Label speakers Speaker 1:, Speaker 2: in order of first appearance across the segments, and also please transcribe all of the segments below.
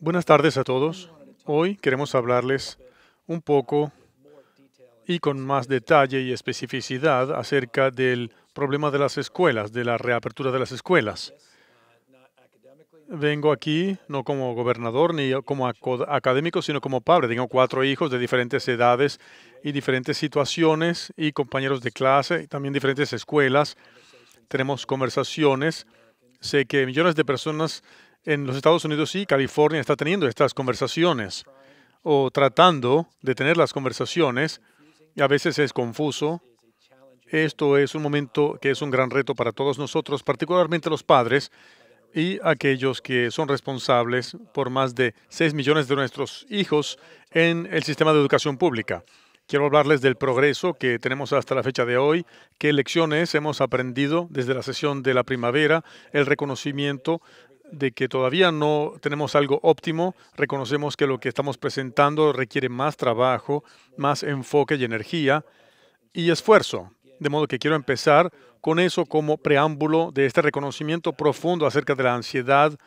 Speaker 1: Buenas tardes a todos. Hoy queremos hablarles un poco y con más detalle y especificidad acerca del problema de las escuelas, de la reapertura de las escuelas. Vengo aquí no como gobernador ni como académico, sino como padre. Tengo cuatro hijos de diferentes edades y diferentes situaciones y compañeros de clase y también diferentes escuelas. Tenemos conversaciones. Sé que millones de personas en los Estados Unidos sí, California está teniendo estas conversaciones o tratando de tener las conversaciones y a veces es confuso. Esto es un momento que es un gran reto para todos nosotros, particularmente los padres y aquellos que son responsables por más de 6 millones de nuestros hijos en el sistema de educación pública. Quiero hablarles del progreso que tenemos hasta la fecha de hoy, qué lecciones hemos aprendido desde la sesión de la primavera, el reconocimiento de que todavía no tenemos algo óptimo, reconocemos que lo que estamos presentando requiere más trabajo, más enfoque y energía y esfuerzo. De modo que quiero empezar con eso como preámbulo de este reconocimiento profundo acerca de la ansiedad,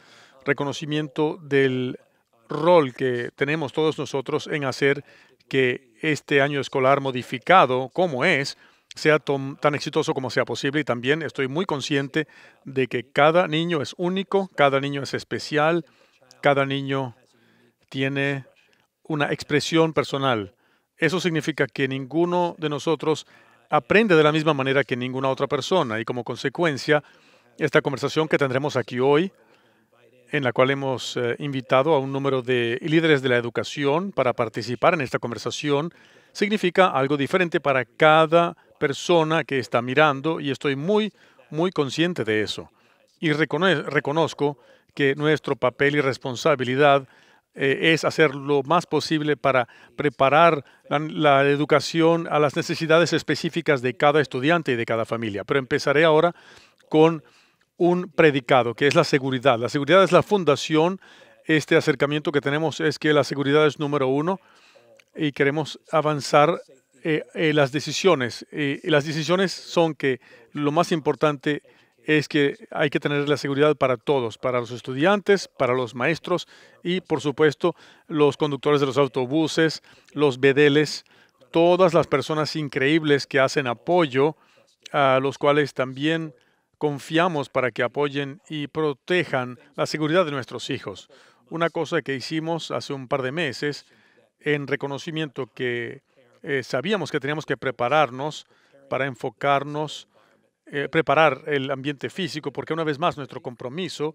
Speaker 1: reconocimiento del rol que tenemos todos nosotros en hacer que este año escolar modificado como es, sea tan exitoso como sea posible y también estoy muy consciente de que cada niño es único, cada niño es especial, cada niño tiene una expresión personal. Eso significa que ninguno de nosotros aprende de la misma manera que ninguna otra persona y como consecuencia, esta conversación que tendremos aquí hoy, en la cual hemos eh, invitado a un número de líderes de la educación para participar en esta conversación, significa algo diferente para cada persona que está mirando y estoy muy, muy consciente de eso. Y reconozco que nuestro papel y responsabilidad eh, es hacer lo más posible para preparar la, la, educación a las necesidades específicas de cada estudiante y de cada familia. Pero empezaré ahora con un predicado, que es la seguridad. La seguridad es la fundación. Este acercamiento que tenemos es que la seguridad es número uno y queremos avanzar eh, eh, las decisiones. Eh, las decisiones son que lo más importante es que hay que tener la seguridad para todos, para los estudiantes, para los maestros y, por supuesto, los conductores de los autobuses, los bedeles, todas las personas increíbles que hacen apoyo, a los cuales también confiamos para que apoyen y protejan la seguridad de nuestros hijos. Una cosa que hicimos hace un par de meses en reconocimiento que eh, sabíamos que teníamos que prepararnos para enfocarnos, eh, preparar el ambiente físico, porque una vez más nuestro compromiso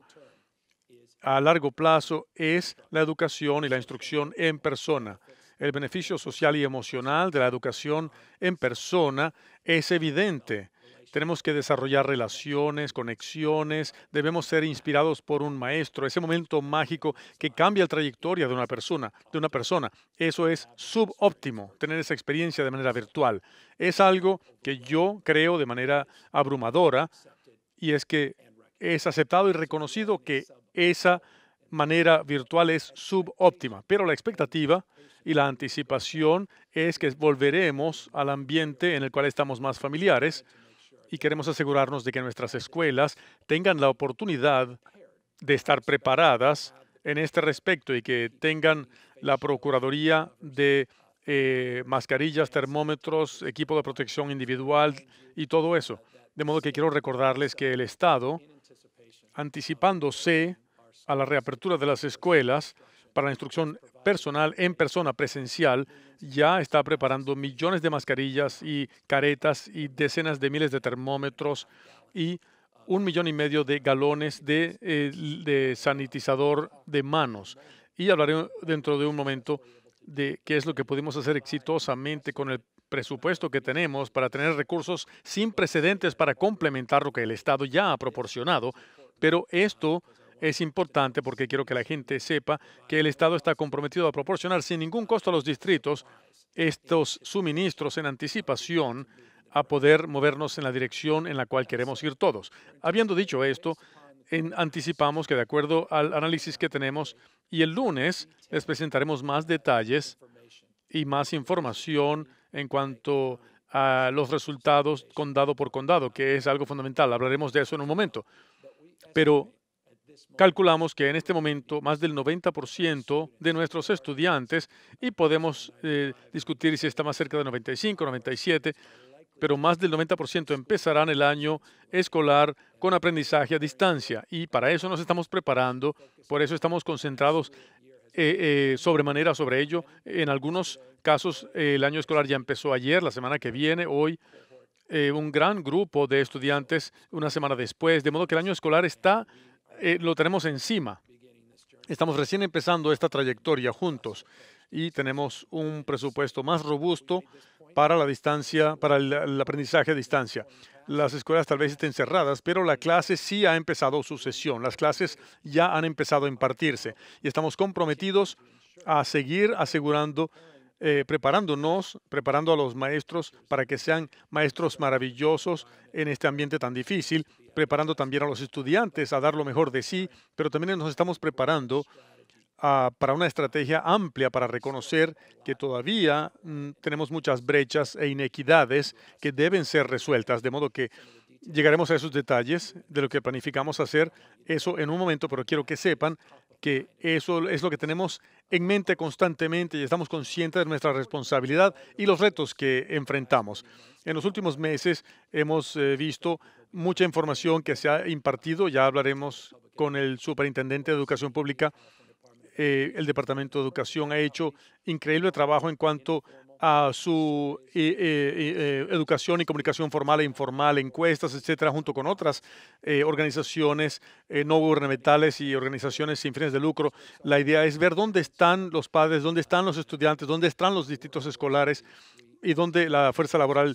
Speaker 1: a largo plazo es la educación y la instrucción en persona. El beneficio social y emocional de la educación en persona es evidente tenemos que desarrollar relaciones, conexiones, debemos ser inspirados por un maestro, ese momento mágico que cambia la trayectoria de una persona, de una persona. Eso es subóptimo, tener esa experiencia de manera virtual. Es algo que yo creo de manera abrumadora y es que es aceptado y reconocido que esa manera virtual es subóptima, pero la expectativa y la anticipación es que volveremos al ambiente en el cual estamos más familiares y queremos asegurarnos de que nuestras escuelas tengan la oportunidad de estar preparadas en este respecto y que tengan la Procuraduría de eh, mascarillas, termómetros, equipo de protección individual y todo eso. De modo que quiero recordarles que el Estado, anticipándose a la reapertura de las escuelas, para la instrucción personal en persona presencial ya está preparando millones de mascarillas y caretas y decenas de miles de termómetros y un millón y medio de galones eh, de, sanitizador de manos. Y hablaré dentro de un momento de qué es lo que pudimos hacer exitosamente con el presupuesto que tenemos para tener recursos sin precedentes para complementar lo que el Estado ya ha proporcionado. Pero esto es importante porque quiero que la gente sepa que el Estado está comprometido a proporcionar sin ningún costo a los distritos estos suministros en anticipación a poder movernos en la dirección en la cual queremos ir todos. Habiendo dicho esto, anticipamos que de acuerdo al análisis que tenemos y el lunes les presentaremos más detalles y más información en cuanto a los resultados condado por condado, que es algo fundamental. Hablaremos de eso en un momento. Pero Calculamos que en este momento más del 90% de nuestros estudiantes, y podemos eh, discutir si está más cerca de 95, 97, pero más del 90% empezarán el año escolar con aprendizaje a distancia. Y para eso nos estamos preparando, por eso estamos concentrados eh, eh, sobremanera sobre ello. En algunos casos, el año escolar ya empezó ayer, la semana que viene, hoy. un gran grupo de estudiantes una semana después, de modo que el año escolar está eh, lo tenemos encima. Estamos recién empezando esta trayectoria juntos y tenemos un presupuesto más robusto para la distancia, para el, aprendizaje a distancia. Las escuelas tal vez estén cerradas, pero la clase sí ha empezado su sesión. Las clases ya han empezado a impartirse y estamos comprometidos a seguir asegurando, eh, preparándonos, preparando a los maestros para que sean maestros maravillosos en este ambiente tan difícil preparando también a los estudiantes a dar lo mejor de sí, pero también nos estamos preparando ah, para una estrategia amplia para reconocer que todavía mm, tenemos muchas brechas e inequidades que deben ser resueltas, de modo que llegaremos a esos detalles de lo que planificamos hacer, eso en un momento, pero quiero que sepan que eso es lo que tenemos en mente constantemente y estamos conscientes de nuestra responsabilidad y los retos que enfrentamos. En los últimos meses hemos eh, visto mucha información que se ha impartido. Ya hablaremos con el superintendente de Educación Pública. Eh, el Departamento de Educación ha hecho increíble trabajo en cuanto a su eh, eh, educación y comunicación formal e informal, encuestas, etcétera, junto con otras organizaciones no gubernamentales y organizaciones sin fines de lucro. La idea es ver dónde están los padres, dónde están los estudiantes, dónde están los distritos escolares y dónde la fuerza laboral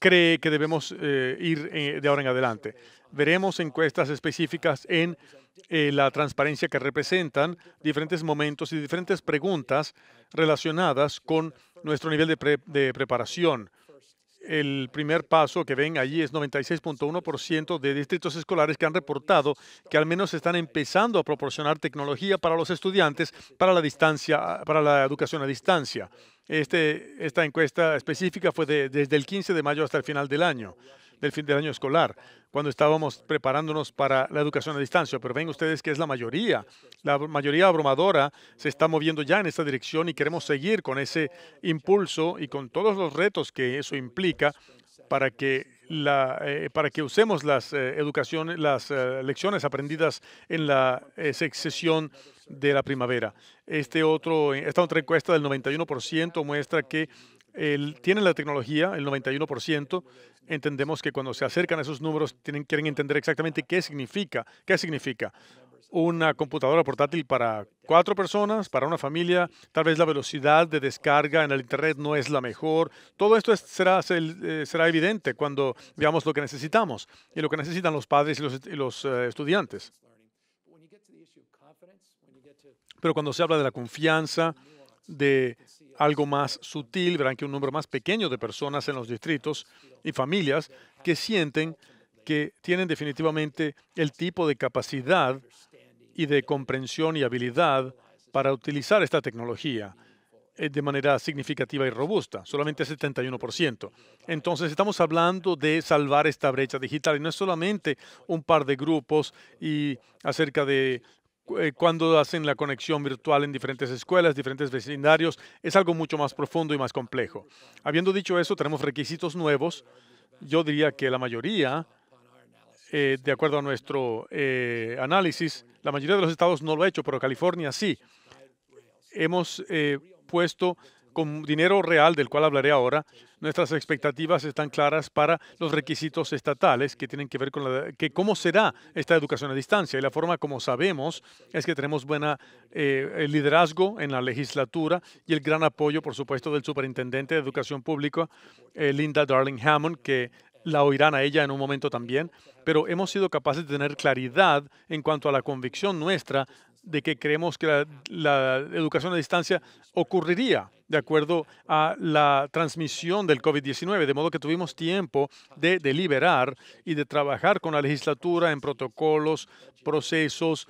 Speaker 1: cree que debemos eh, ir eh, de ahora en adelante. Veremos encuestas específicas en eh, la transparencia que representan diferentes momentos y diferentes preguntas relacionadas con nuestro nivel de, de preparación el primer paso que ven allí es 96.1% de distritos escolares que han reportado que al menos están empezando a proporcionar tecnología para los estudiantes para la distancia, para la educación a distancia. Este, esta encuesta específica fue de, desde el 15 de mayo hasta el final del año del fin del año escolar, cuando estábamos preparándonos para la educación a distancia. Pero ven ustedes que es la mayoría, la mayoría abrumadora se está moviendo ya en esta dirección y queremos seguir con ese impulso y con todos los retos que eso implica para que, eh, para que usemos las, eh, las eh, lecciones aprendidas en la excesión de la primavera. Este otro, esta otra encuesta del 91% muestra que tienen la tecnología, el 91%. Entendemos que cuando se acercan a esos números, tienen, quieren entender exactamente qué significa. ¿Qué significa? Una computadora portátil para cuatro personas, para una familia. Tal vez la velocidad de descarga en el Internet no es la mejor. Todo esto eh, será, evidente cuando veamos lo que necesitamos y lo que necesitan los padres y los, eh, estudiantes. Pero cuando se habla de la confianza, de algo más sutil, verán que un número más pequeño de personas en los distritos y familias que sienten que tienen definitivamente el tipo de capacidad y de comprensión y habilidad para utilizar esta tecnología eh, de manera significativa y robusta, solamente 71%. Entonces estamos hablando de salvar esta brecha digital y no es solamente un par de grupos y acerca de eh, cuando hacen la conexión virtual en diferentes escuelas, diferentes vecindarios, es algo mucho más profundo y más complejo. Habiendo dicho eso, tenemos requisitos nuevos. Yo diría que la mayoría, eh, de acuerdo a nuestro eh, análisis, la mayoría de los estados no lo ha hecho, pero California sí. Hemos puesto con dinero real, del cual hablaré ahora, nuestras expectativas están claras para los requisitos estatales que tienen que ver con que cómo será esta educación a distancia. Y la forma como sabemos es que tenemos buen eh, liderazgo en la legislatura y el gran apoyo, por supuesto, del superintendente de Educación Pública, eh, Linda Darling Hammond, que la oirán a ella en un momento también, pero hemos sido capaces de tener claridad en cuanto a la convicción nuestra de que creemos que la, la, educación a distancia ocurriría de acuerdo a la transmisión del COVID-19, de modo que tuvimos tiempo de deliberar y de trabajar con la legislatura en protocolos, procesos,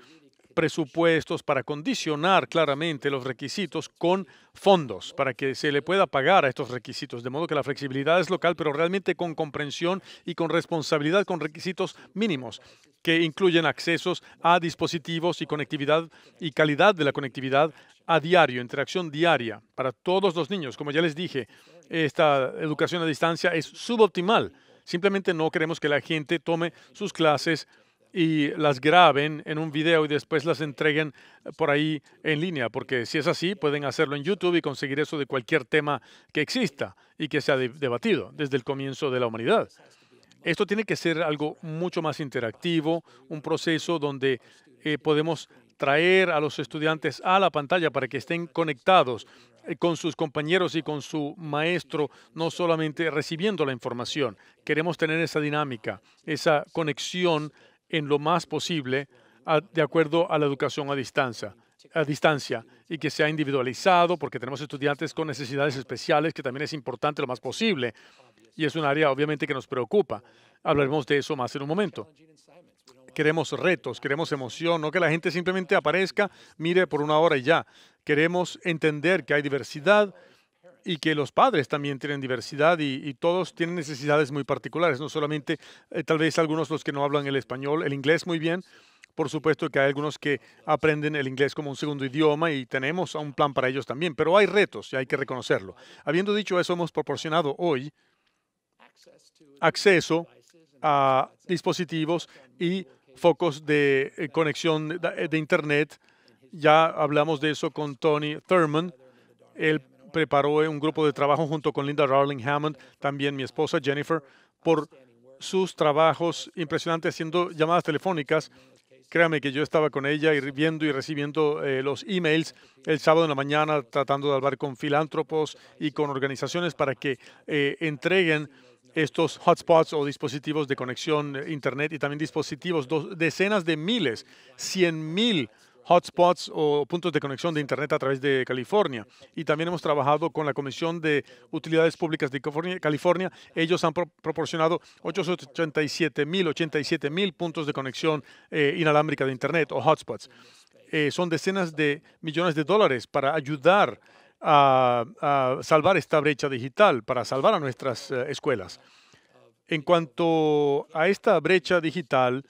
Speaker 1: presupuestos, para condicionar claramente los requisitos con fondos, para que se le pueda pagar a estos requisitos, de modo que la flexibilidad es local, pero realmente con comprensión y con responsabilidad, con requisitos mínimos que incluyen accesos a dispositivos y conectividad y calidad de la conectividad a diario, interacción diaria para todos los niños. Como ya les dije, esta educación a distancia es suboptimal. Simplemente no queremos que la gente tome sus clases y las graben en un video y después las entreguen por ahí en línea, porque si es así, pueden hacerlo en YouTube y conseguir eso de cualquier tema que exista y que sea debatido desde el comienzo de la humanidad. Esto tiene que ser algo mucho más interactivo, un proceso donde eh, podemos traer a los estudiantes a la pantalla para que estén conectados eh, con sus compañeros y con su maestro, no solamente recibiendo la información. Queremos tener esa dinámica, esa conexión en lo más posible de acuerdo a la educación a distancia a distancia y que sea individualizado, porque tenemos estudiantes con necesidades especiales, que también es importante lo más posible. Y es un área obviamente que nos preocupa. Hablaremos de eso más en un momento. Queremos retos, queremos emoción, no que la gente simplemente aparezca, mire por una hora y ya. Queremos entender que hay diversidad y que los padres también tienen diversidad y, todos tienen necesidades muy particulares, no solamente eh, tal vez algunos los que no hablan el español, el inglés muy bien. Por supuesto que hay algunos que aprenden el inglés como un segundo idioma y tenemos un plan para ellos también, pero hay retos y hay que reconocerlo. Habiendo dicho eso, hemos proporcionado hoy acceso a dispositivos y focos de eh, conexión eh, de, Internet. Ya hablamos de eso con Tony Thurman, el preparó eh, un grupo de trabajo junto con Linda Rowling Hammond, también mi esposa Jennifer, por sus trabajos impresionantes haciendo llamadas telefónicas. Créame que yo estaba con ella y viendo y recibiendo eh, los emails el sábado en la mañana, tratando de hablar con filántropos y con organizaciones para que eh, entreguen estos hotspots o dispositivos de conexión Internet y también dispositivos, decenas de miles, cien mil hotspots o puntos de conexión de Internet a través de California. Y también hemos trabajado con la Comisión de Utilidades Públicas de California. Ellos han proporcionado 887.000 87, puntos de conexión eh, inalámbrica de Internet o hotspots. Eh, son decenas de millones de dólares para ayudar a, salvar esta brecha digital, para salvar a nuestras eh, escuelas. En cuanto a esta brecha digital,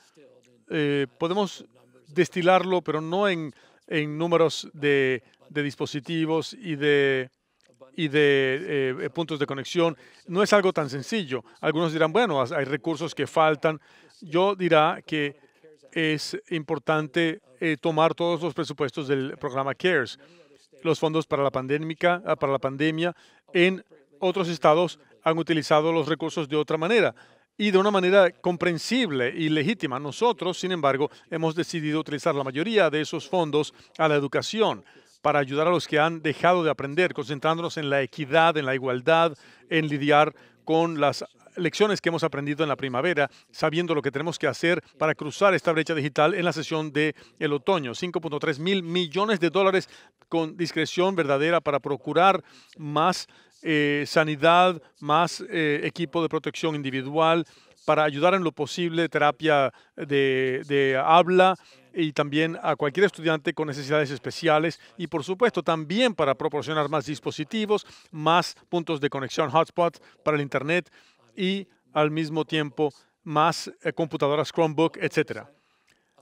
Speaker 1: podemos destilarlo, pero no en, en números de, de, dispositivos y de, y de eh, puntos de conexión. No es algo tan sencillo. Algunos dirán, bueno, hay recursos que faltan. Yo dirá que es importante eh, tomar todos los presupuestos del programa CARES, los fondos para la, ah, para la pandemia en otros estados han utilizado los recursos de otra manera y de una manera comprensible y legítima. Nosotros, sin embargo, hemos decidido utilizar la mayoría de esos fondos a la educación para ayudar a los que han dejado de aprender, concentrándonos en la equidad, en la igualdad, en lidiar con las lecciones que hemos aprendido en la primavera, sabiendo lo que tenemos que hacer para cruzar esta brecha digital en la sesión del el otoño. 5.3 mil millones de dólares con discreción verdadera para procurar más eh, sanidad, más eh, equipo de protección individual para ayudar en lo posible, terapia de, habla y también a cualquier estudiante con necesidades especiales y por supuesto también para proporcionar más dispositivos, más puntos de conexión, hotspot para el Internet y al mismo tiempo más eh, computadoras Chromebook, etcétera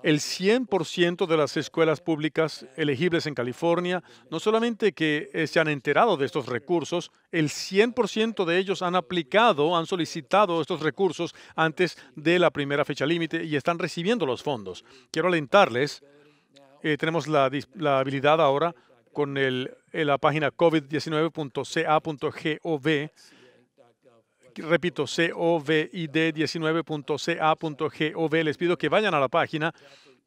Speaker 1: el 100% de las escuelas públicas elegibles en California, no solamente que eh, se han enterado de estos recursos, el 100% de ellos han aplicado, han solicitado estos recursos antes de la primera fecha límite y están recibiendo los fondos. Quiero alentarles, eh, tenemos la, la, habilidad ahora con eh, la página covid19.ca.gov repito, covid19.ca.gov. Les pido que vayan a la página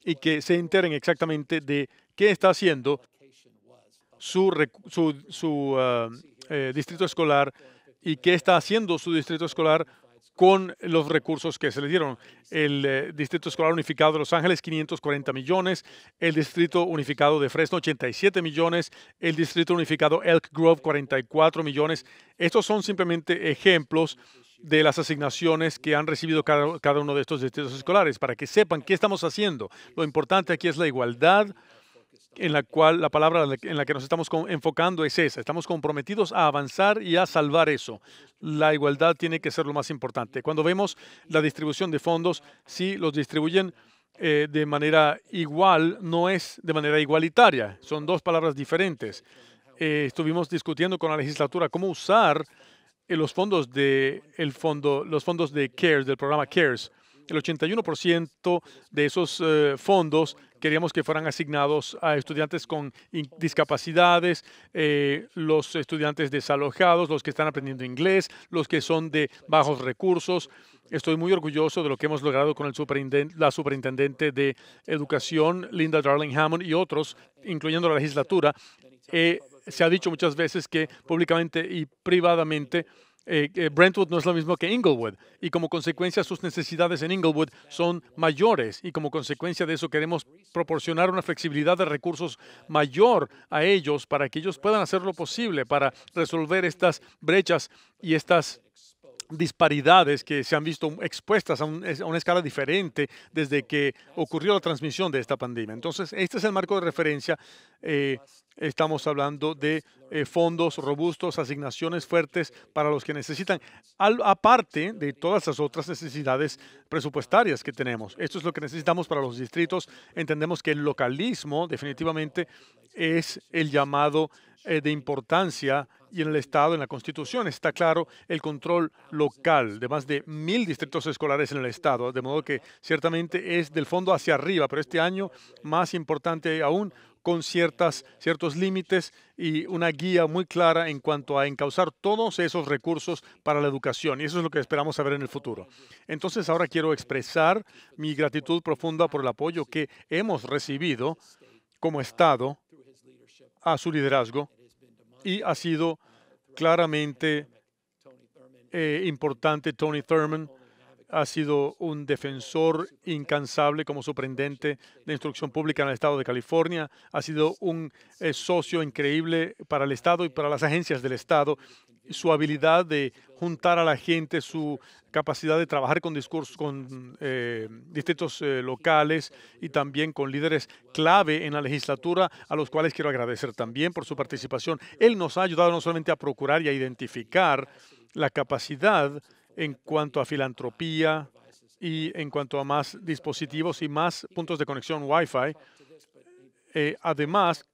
Speaker 1: y que se enteren exactamente de qué está haciendo su, ah, eh, distrito escolar y qué está haciendo su distrito escolar con los recursos que se les dieron. El eh, Distrito Escolar Unificado de Los Ángeles, 540 millones. El Distrito Unificado de Fresno, 87 millones. El Distrito Unificado Elk Grove, 44 millones. Estos son simplemente ejemplos de las asignaciones que han recibido cada uno de estos distritos escolares, para que sepan qué estamos haciendo. Lo importante aquí es la igualdad, en la cual la palabra en la que nos estamos enfocando es esa. Estamos comprometidos a avanzar y a salvar eso. La igualdad tiene que ser lo más importante. Cuando vemos la distribución de fondos, si los distribuyen eh, de manera igual, no es de manera igualitaria. Son dos palabras diferentes. Eh, estuvimos discutiendo con la legislatura cómo usar eh, los fondos de el fondo, los fondos de CARES, del programa CARES. El 81% de esos fondos queríamos que fueran asignados a estudiantes con discapacidades, eh, los estudiantes desalojados, los que están aprendiendo inglés, los que son de bajos recursos. Estoy muy orgulloso de lo que hemos logrado con el la superintendente de educación, Linda Darling Hammond, y otros, incluyendo la legislatura. Eh, se ha dicho muchas veces que públicamente y privadamente eh, Brentwood no es lo mismo que Inglewood y como consecuencia sus necesidades en Inglewood son mayores y como consecuencia de eso queremos proporcionar una flexibilidad de recursos mayor a ellos para que ellos puedan hacer lo posible para resolver estas brechas y estas disparidades que se han visto expuestas a, una escala diferente desde que ocurrió la transmisión de esta pandemia. Entonces, este es el marco de referencia. Eh, estamos hablando de eh, fondos robustos, asignaciones fuertes para los que necesitan, aparte de todas las otras necesidades presupuestarias que tenemos. Esto es lo que necesitamos para los distritos. Entendemos que el localismo definitivamente es el llamado eh, de importancia y en el Estado, en la Constitución, está claro el control local de más de mil distritos escolares en el Estado, de modo que ciertamente es del fondo hacia arriba, pero este año más importante aún con ciertas, ciertos límites y una guía muy clara en cuanto a encauzar todos esos recursos para la educación. Y eso es lo que esperamos saber en el futuro. Entonces ahora quiero expresar mi gratitud profunda por el apoyo que hemos recibido como Estado a su liderazgo y ha sido claramente eh, importante Tony Thurman. Ha sido un defensor incansable como sorprendente de instrucción pública en el estado de California. Ha sido un eh, socio increíble para el estado y para las agencias del estado su habilidad de juntar a la gente, su capacidad de trabajar con discursos, con eh, distritos eh, locales y también con líderes clave en la legislatura, a los cuales quiero agradecer también por su participación. Él nos ha ayudado no solamente a procurar y a identificar la capacidad en cuanto a filantropía y en cuanto a más dispositivos y más puntos de conexión Wi-Fi. Eh, además,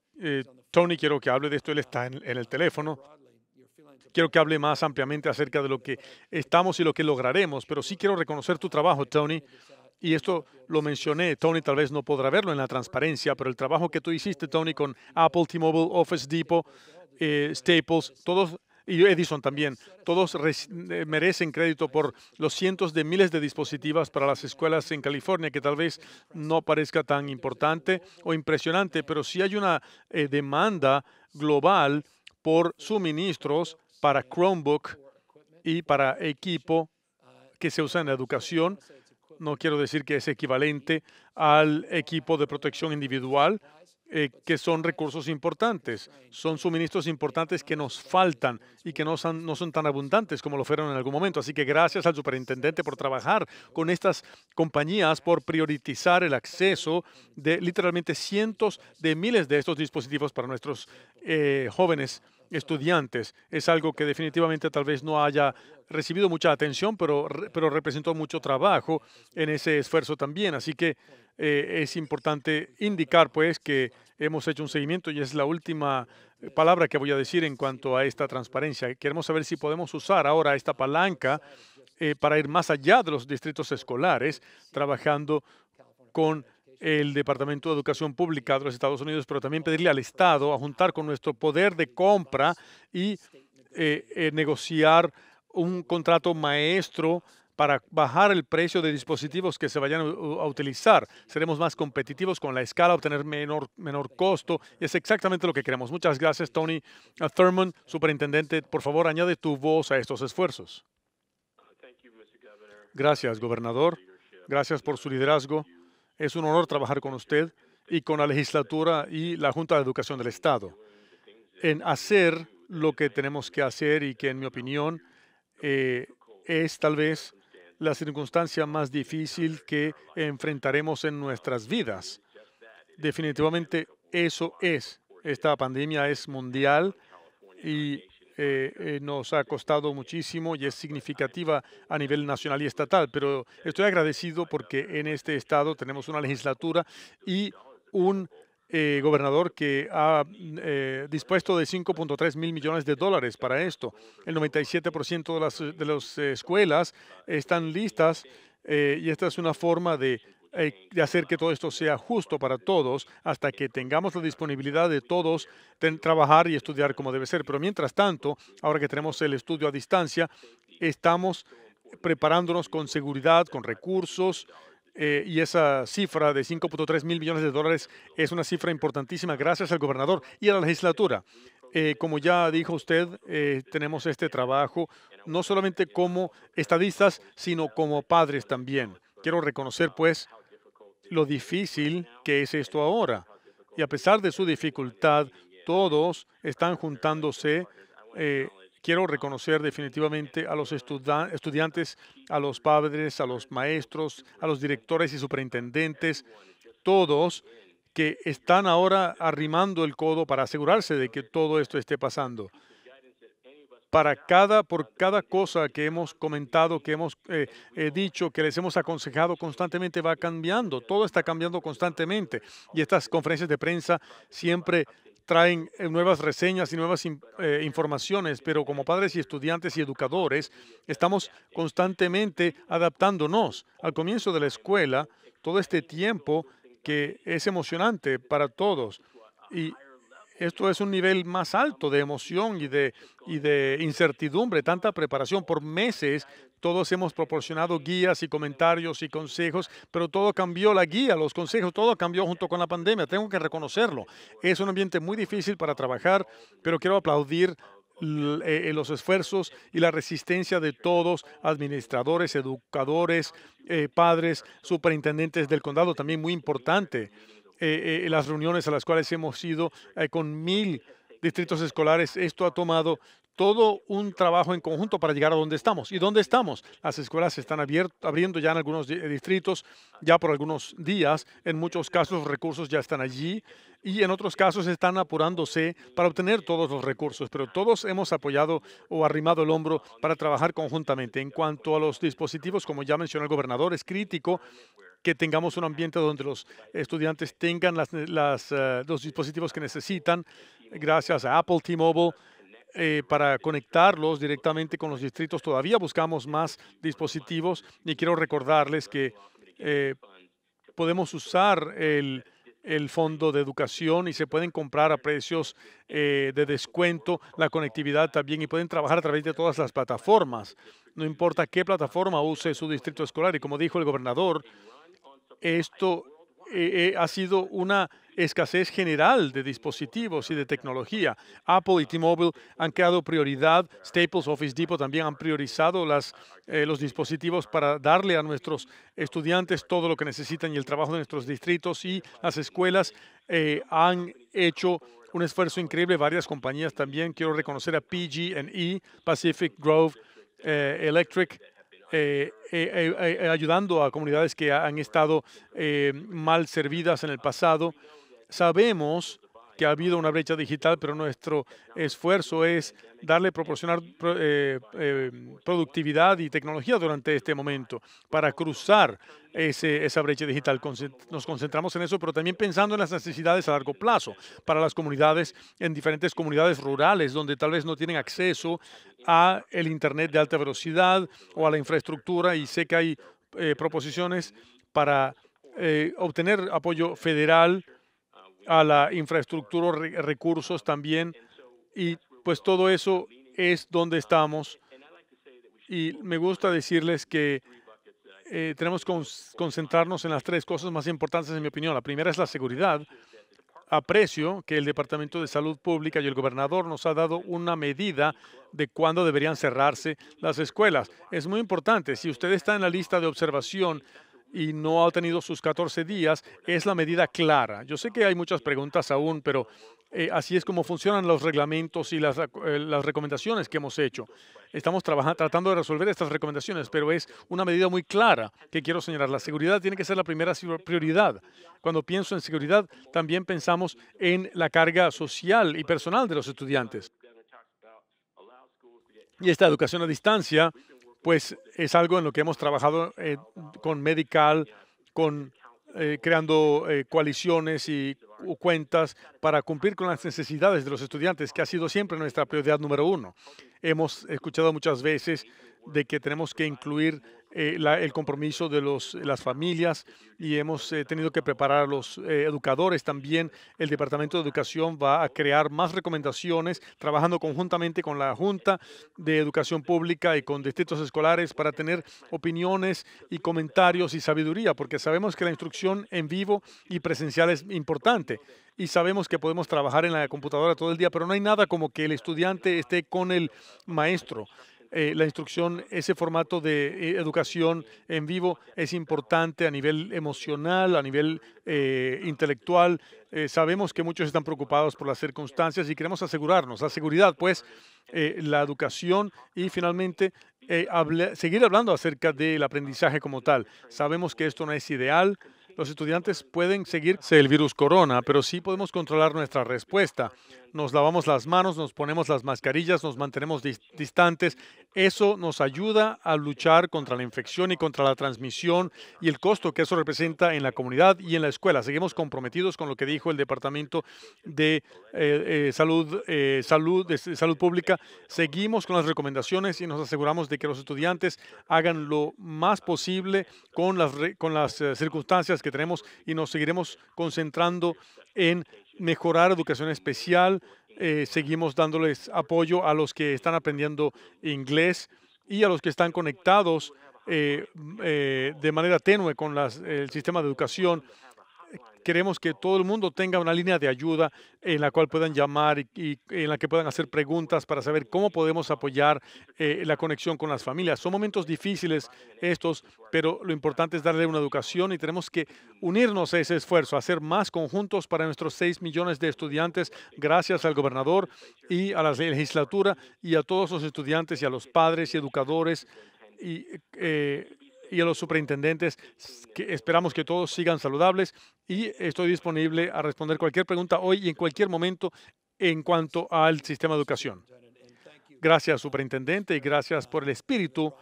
Speaker 1: Tony, quiero que hable de esto, él está en el teléfono quiero que hable más ampliamente acerca de lo que estamos y lo que lograremos, pero sí quiero reconocer tu trabajo, Tony. Y esto lo mencioné, Tony tal vez no podrá verlo en la transparencia, pero el trabajo que tú hiciste, Tony, con Apple, T-Mobile, Office Depot, eh, Staples, todos y Edison también. Todos eh, merecen crédito por los cientos de miles de dispositivos para las escuelas en California, que tal vez no parezca tan importante o impresionante, pero sí hay una eh, demanda global por suministros para Chromebook y para equipo que se usa en la educación. No quiero decir que es equivalente al equipo de protección individual, eh, que son recursos importantes, son suministros importantes que nos faltan y que no son, tan abundantes como lo fueron en algún momento. Así que gracias al superintendente por trabajar con estas compañías, por priorizar el acceso de literalmente cientos de miles de estos dispositivos para nuestros eh, jóvenes estudiantes. Es algo que definitivamente tal vez no haya recibido mucha atención, pero, pero representó mucho trabajo en ese esfuerzo también. Así que eh, es importante indicar, pues, que hemos hecho un seguimiento y es la última eh, palabra que voy a decir en cuanto a esta transparencia. Queremos saber si podemos usar ahora esta palanca eh, para ir más allá de los distritos escolares, trabajando con el Departamento de Educación Pública de los Estados Unidos, pero también pedirle al Estado a juntar con nuestro poder de compra y eh, eh, negociar un contrato maestro para bajar el precio de dispositivos que se vayan a utilizar. Seremos más competitivos con la escala, obtener menor, menor costo. Y es exactamente lo que queremos. Muchas gracias, Tony uh, Thurman, superintendente. Por favor, añade tu voz a estos esfuerzos. Gracias, gobernador. Gracias por su liderazgo. Es un honor trabajar con usted y con la legislatura y la Junta de Educación del Estado en hacer lo que tenemos que hacer y que en mi opinión eh, es tal vez la circunstancia más difícil que enfrentaremos en nuestras vidas. Definitivamente eso es. Esta pandemia es mundial y eh, eh, nos ha costado muchísimo y es significativa a nivel nacional y estatal, pero estoy agradecido porque en este estado tenemos una legislatura y un eh, gobernador que ha dispuesto de 5.3 mil millones de dólares para esto. El 97% de las de escuelas están listas y esta es una forma de eh, de hacer que todo esto sea justo para todos hasta que tengamos la disponibilidad de todos trabajar y estudiar como debe ser. Pero mientras tanto, ahora que tenemos el estudio a distancia, estamos preparándonos con seguridad, con recursos, eh, y esa cifra de 5.3 mil millones de dólares es una cifra importantísima gracias al gobernador y a la legislatura. Eh, como ya dijo usted, tenemos este trabajo no solamente como estadistas, sino como padres también. Quiero reconocer, pues, lo difícil que es esto ahora. Y a pesar de su dificultad, todos están juntándose. Eh, quiero reconocer definitivamente a los estudiantes, a los padres, a los maestros, a los directores y superintendentes, todos que están ahora arrimando el codo para asegurarse de que todo esto esté pasando para cada, por cada cosa que hemos comentado, que hemos eh, eh, dicho, que les hemos aconsejado constantemente, va cambiando. Todo está cambiando constantemente. Y estas conferencias de prensa siempre traen eh, nuevas reseñas y nuevas informaciones, pero como padres y estudiantes y educadores, estamos constantemente adaptándonos. Al comienzo de la escuela, todo este tiempo que es emocionante para todos y esto es un nivel más alto de emoción y de, incertidumbre, tanta preparación. Por meses todos hemos proporcionado guías y comentarios y consejos, pero todo cambió la guía, los consejos, todo cambió junto con la pandemia. Tengo que reconocerlo. Es un ambiente muy difícil para trabajar, pero quiero aplaudir eh, eh, los esfuerzos y la resistencia de todos, administradores, educadores, eh, padres, superintendentes del condado, también muy importante. Eh, eh, las reuniones a las cuales hemos ido eh, con mil distritos escolares. Esto ha tomado todo un trabajo en conjunto para llegar a donde estamos. ¿Y dónde estamos? Las escuelas se están abriendo ya en algunos distritos, ya por algunos días. En muchos casos los recursos ya están allí y en otros casos están apurándose para obtener todos los recursos. Pero todos hemos apoyado o arrimado el hombro para trabajar conjuntamente. En cuanto a los dispositivos, como ya mencionó el gobernador, es crítico que tengamos un ambiente donde los estudiantes tengan eh, los dispositivos que necesitan, gracias a Apple, T-Mobile, eh, para conectarlos directamente con los distritos. Todavía buscamos más dispositivos y quiero recordarles que eh, podemos usar el, fondo de educación y se pueden comprar a precios de descuento la conectividad también y pueden trabajar a través de todas las plataformas. No importa qué plataforma use su distrito escolar y como dijo el gobernador, esto eh, eh, ha sido una escasez general de dispositivos y de tecnología. Apple y T-Mobile han creado prioridad, Staples, Office Depot también han priorizado las, eh, los dispositivos para darle a nuestros estudiantes todo lo que necesitan y el trabajo de nuestros distritos y las escuelas han hecho un esfuerzo increíble, varias compañías también. Quiero reconocer a PG&E, Pacific Grove Electric, eh, eh, eh, ayudando a comunidades que han estado mal servidas en el pasado. Sabemos que ha habido una brecha digital, pero nuestro esfuerzo es darle, proporcionar eh, eh, productividad y tecnología durante este momento para cruzar ese, esa brecha digital. Nos concentramos en eso, pero también pensando en las necesidades a largo plazo para las comunidades, en diferentes comunidades rurales donde tal vez no tienen acceso a el Internet de alta velocidad o a la infraestructura y sé que hay eh, proposiciones para obtener apoyo federal a la infraestructura, recursos también. Y pues todo eso es donde estamos. Y me gusta decirles que eh, tenemos que concentrarnos en las tres cosas más importantes, en mi opinión. La primera es la seguridad. Aprecio que el Departamento de Salud Pública y el gobernador nos ha dado una medida de cuándo deberían cerrarse las escuelas. Es muy importante. Si usted está en la lista de observación y no ha tenido sus 14 días, es la medida clara. Yo sé que hay muchas preguntas aún, pero eh, así es como funcionan los reglamentos y las, eh, recomendaciones que hemos hecho. Estamos trabajando, tratando de resolver estas recomendaciones, pero es una medida muy clara que quiero señalar. La seguridad tiene que ser la primera prioridad. Cuando pienso en seguridad, también pensamos en la carga social y personal de los estudiantes. Y esta educación a distancia pues es algo en lo que hemos trabajado eh, con Medical, con eh, creando eh, coaliciones y cuentas para cumplir con las necesidades de los estudiantes, que ha sido siempre nuestra prioridad número uno. Hemos escuchado muchas veces de que tenemos que incluir eh, el compromiso de las familias y hemos eh, tenido que preparar a los eh, educadores también. El Departamento de Educación va a crear más recomendaciones trabajando conjuntamente con la Junta de Educación Pública y con distritos escolares para tener opiniones y comentarios y sabiduría, porque sabemos que la instrucción en vivo y presencial es importante y sabemos que podemos trabajar en la computadora todo el día, pero no hay nada como que el estudiante esté con el maestro. Eh, la instrucción, ese formato de eh, educación en vivo es importante a nivel emocional, a nivel eh, intelectual. sabemos que muchos están preocupados por las circunstancias y queremos asegurarnos, la seguridad, pues, la educación y finalmente seguir hablando acerca del aprendizaje como tal. Sabemos que esto no es ideal. Los estudiantes pueden seguirse el virus corona, pero sí podemos controlar nuestra respuesta nos lavamos las manos, nos ponemos las mascarillas, nos mantenemos distantes. Eso nos ayuda a luchar contra la infección y contra la transmisión y el costo que eso representa en la comunidad y en la escuela. Seguimos comprometidos con lo que dijo el Departamento de eh, eh, salud, eh, salud, de salud Pública. Seguimos con las recomendaciones y nos aseguramos de que los estudiantes hagan lo más posible con las, con las circunstancias que tenemos y nos seguiremos concentrando en mejorar educación especial, eh, seguimos dándoles apoyo a los que están aprendiendo inglés y a los que están conectados eh, eh, de manera tenue con el sistema de educación Queremos que todo el mundo tenga una línea de ayuda en la cual puedan llamar y, en la que puedan hacer preguntas para saber cómo podemos apoyar eh, la conexión con las familias. Son momentos difíciles estos, pero lo importante es darle una educación y tenemos que unirnos a ese esfuerzo, hacer más conjuntos para nuestros 6 millones de estudiantes, gracias al gobernador y a la legislatura y a todos los estudiantes y a los padres y educadores y eh, y a los superintendentes. esperamos que todos sigan saludables y estoy disponible a responder cualquier pregunta hoy y en cualquier momento en cuanto al sistema de educación. Gracias, superintendente, y gracias por el espíritu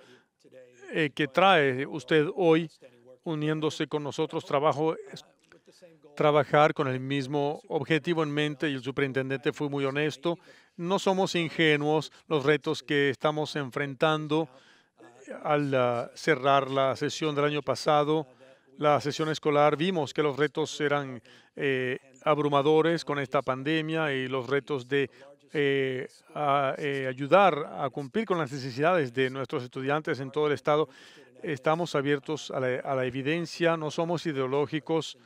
Speaker 1: eh, que trae usted hoy uniéndose con nosotros. Trabajo, trabajar con el mismo objetivo en mente y el superintendente fue muy honesto. No somos ingenuos los retos que estamos enfrentando al ah, cerrar la sesión del año pasado, la sesión escolar, vimos que los retos eran eh, abrumadores con esta pandemia y los retos de eh, eh, ayudar a cumplir con las necesidades de nuestros estudiantes en todo el estado. Estamos abiertos a la, a la evidencia, no somos ideológicos.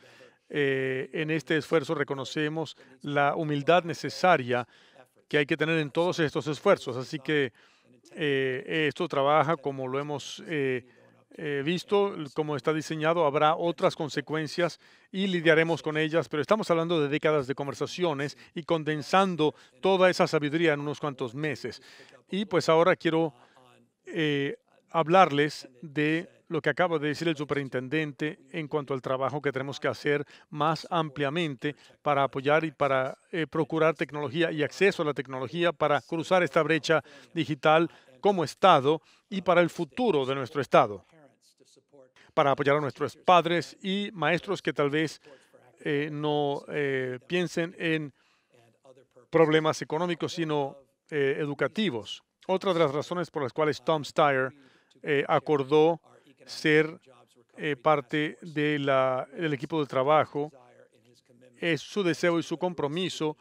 Speaker 1: en este esfuerzo reconocemos la humildad necesaria que hay que tener en todos estos esfuerzos. Así que eh, esto trabaja como lo hemos eh, eh, visto, como está diseñado, habrá otras consecuencias y lidiaremos con ellas, pero estamos hablando de décadas de conversaciones y condensando toda esa sabiduría en unos cuantos meses. Y pues ahora quiero hablarles de lo que acaba de decir el superintendente en cuanto al trabajo que tenemos que hacer más ampliamente para apoyar y para eh, procurar tecnología y acceso a la tecnología para cruzar esta brecha digital como Estado y para el futuro de nuestro Estado, para apoyar a nuestros padres y maestros que tal vez eh, no eh, piensen en problemas económicos, sino educativos. Otra de las razones por las cuales Tom Steyer acordó ser eh, parte del equipo de trabajo. Es su deseo y su compromiso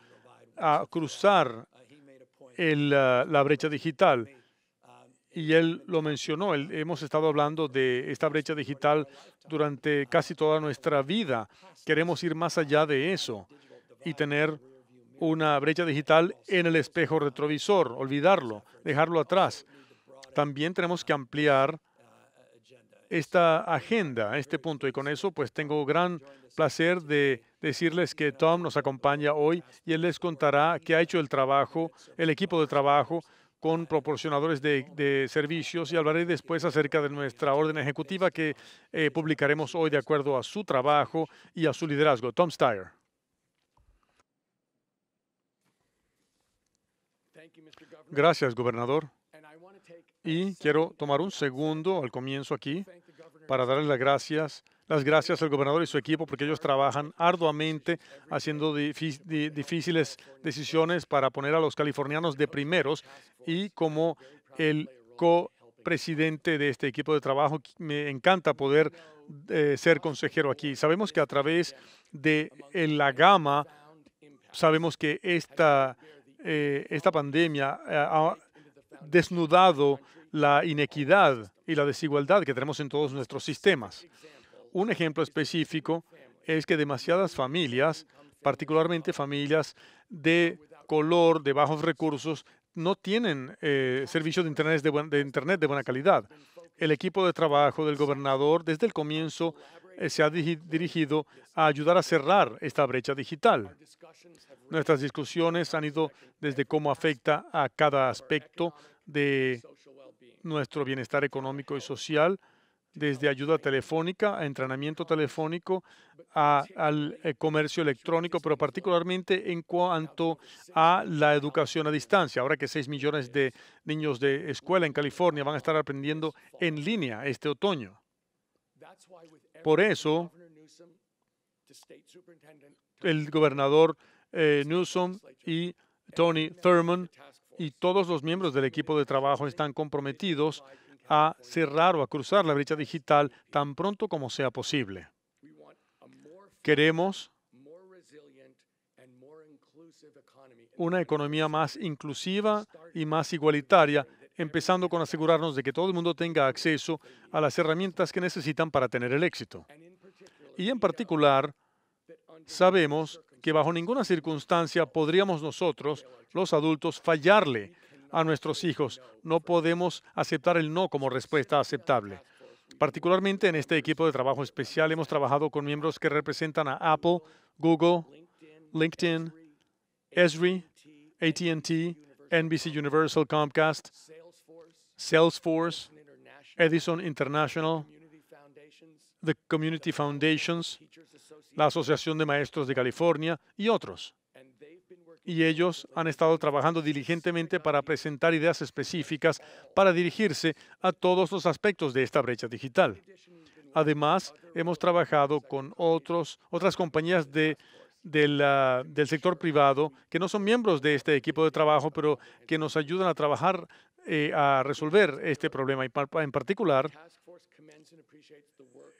Speaker 1: a cruzar ah, la brecha digital. Y él lo mencionó, hemos estado hablando de esta brecha digital durante casi toda nuestra vida. Queremos ir más allá de eso y tener una brecha digital en el espejo retrovisor, olvidarlo, dejarlo atrás. También tenemos que ampliar esta agenda, este punto. Y con eso, pues tengo gran placer de decirles que Tom nos acompaña hoy y él les contará qué ha hecho el trabajo, el equipo de trabajo con proporcionadores de, servicios y hablaré después acerca de nuestra orden ejecutiva que eh, publicaremos hoy de acuerdo a su trabajo y a su liderazgo. Tom Steyer. Gracias, gobernador. Y quiero tomar un segundo al comienzo aquí para darle las gracias, las gracias al gobernador y su equipo porque ellos trabajan arduamente haciendo difíciles decisiones para poner a los californianos de primeros y como el copresidente de este equipo de trabajo, me encanta poder eh, ser consejero aquí. Sabemos que a través de eh, la gama, sabemos que esta, eh, esta pandemia ha desnudado la inequidad y la desigualdad que tenemos en todos nuestros sistemas. Un ejemplo específico es que demasiadas familias, particularmente familias de color, de bajos recursos, no tienen eh, servicios de internet de, de internet de buena calidad. El equipo de trabajo del gobernador desde el comienzo eh, se ha dirigido a ayudar a cerrar esta brecha digital. Nuestras discusiones han ido desde cómo afecta a cada aspecto de nuestro bienestar económico y social, desde ayuda telefónica a entrenamiento telefónico, a, al eh, comercio electrónico, pero particularmente en cuanto a la educación a distancia. Ahora que 6 millones de niños de escuela en California van a estar aprendiendo en línea este otoño. Por eso, el gobernador eh, Newsom y Tony Thurman y todos los miembros del equipo de trabajo están comprometidos a cerrar o a cruzar la brecha digital tan pronto como sea posible. Queremos una economía más inclusiva y más igualitaria, empezando con asegurarnos de que todo el mundo tenga acceso a las herramientas que necesitan para tener el éxito. Y en particular, sabemos que bajo ninguna circunstancia podríamos nosotros, los adultos, fallarle a nuestros hijos. No podemos aceptar el no como respuesta aceptable. Particularmente en este equipo de trabajo especial hemos trabajado con miembros que representan a Apple, Google, LinkedIn, Esri, ATT, NBC Universal Comcast, Salesforce, Edison International, The Community Foundations, la Asociación de Maestros de California y otros. Y ellos han estado trabajando diligentemente para presentar ideas específicas para dirigirse a todos los aspectos de esta brecha digital. Además, hemos trabajado con otros, otras compañías de, del sector privado que no son miembros de este equipo de trabajo, pero que nos ayudan a trabajar eh, a resolver este problema. en particular,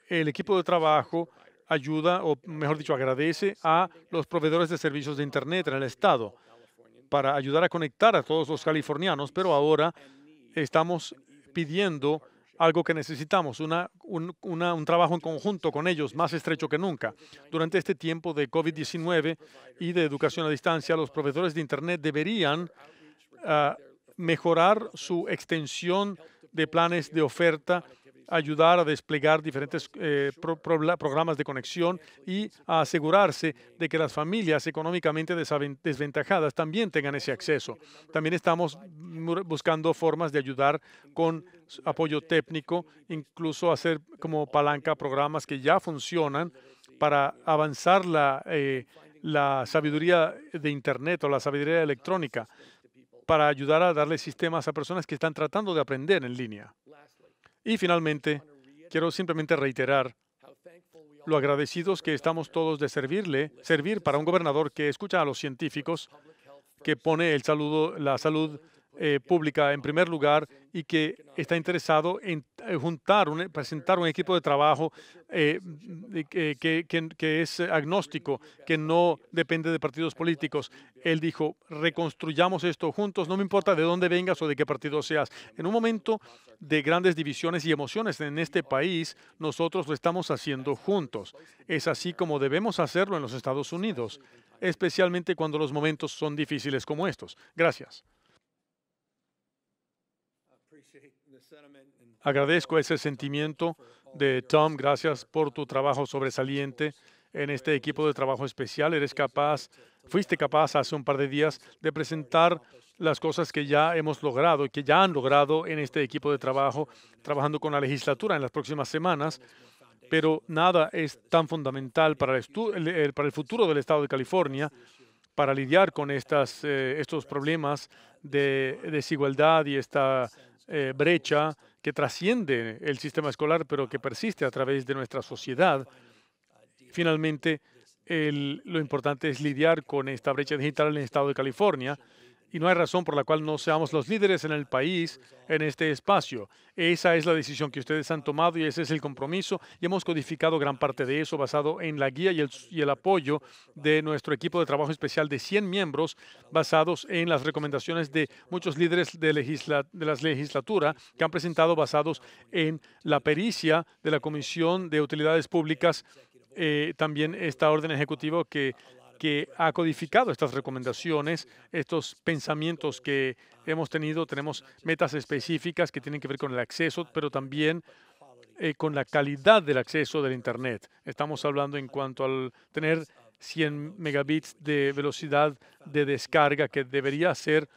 Speaker 1: el equipo de trabajo ayuda, o mejor dicho, agradece a los proveedores de servicios de Internet en el Estado para ayudar a conectar a todos los californianos, pero ahora estamos pidiendo algo que necesitamos, una, un, trabajo en conjunto con ellos, más estrecho que nunca. Durante este tiempo de COVID-19 y de educación a distancia, los proveedores de Internet deberían ah, mejorar su extensión de planes de oferta ayudar a desplegar diferentes eh, programas de conexión y a asegurarse de que las familias económicamente desventajadas también tengan ese acceso. También estamos buscando formas de ayudar con apoyo técnico, incluso hacer como palanca programas que ya funcionan para avanzar la, eh, la sabiduría de Internet o la sabiduría electrónica para ayudar a darle sistemas a personas que están tratando de aprender en línea. Y finalmente, quiero simplemente reiterar lo agradecidos que estamos todos de servirle, servir para un gobernador que escucha a los científicos, que pone el saludo, la salud eh, pública en primer lugar y que está interesado en eh, juntar, presentar un equipo de trabajo eh, que, es agnóstico, que no depende de partidos políticos. Él dijo, reconstruyamos esto juntos, no me importa de dónde vengas o de qué partido seas. En un momento de grandes divisiones y emociones en este país, nosotros lo estamos haciendo juntos. Es así como debemos hacerlo en los Estados Unidos, especialmente cuando los momentos son difíciles como estos. Gracias. Agradezco ese sentimiento de Tom. Gracias por tu trabajo sobresaliente en este equipo de trabajo especial. Eres capaz, fuiste capaz hace un par de días de presentar las cosas que ya hemos logrado y que ya han logrado en este equipo de trabajo, trabajando con la legislatura en las próximas semanas. Pero nada es tan fundamental para el, futuro del Estado de California para lidiar con estas, eh, estos problemas de desigualdad y esta eh, brecha que trasciende el sistema escolar, pero que persiste a través de nuestra sociedad. Finalmente, lo importante es lidiar con esta brecha digital en el estado de California y no hay razón por la cual no seamos los líderes en el país en este espacio. Esa es la decisión que ustedes han tomado y ese es el compromiso y hemos codificado gran parte de eso basado en la guía y el, y el apoyo de nuestro equipo de trabajo especial de 100 miembros basados en las recomendaciones de muchos líderes de, de la legislatura que han presentado basados en la pericia de la Comisión de Utilidades Públicas eh, también esta orden ejecutiva que que ha codificado estas recomendaciones, estos pensamientos que hemos tenido. Tenemos metas específicas que tienen que ver con el acceso, pero también eh, con la calidad del acceso del Internet. Estamos hablando en cuanto al tener 100 megabits de velocidad de descarga que debería ser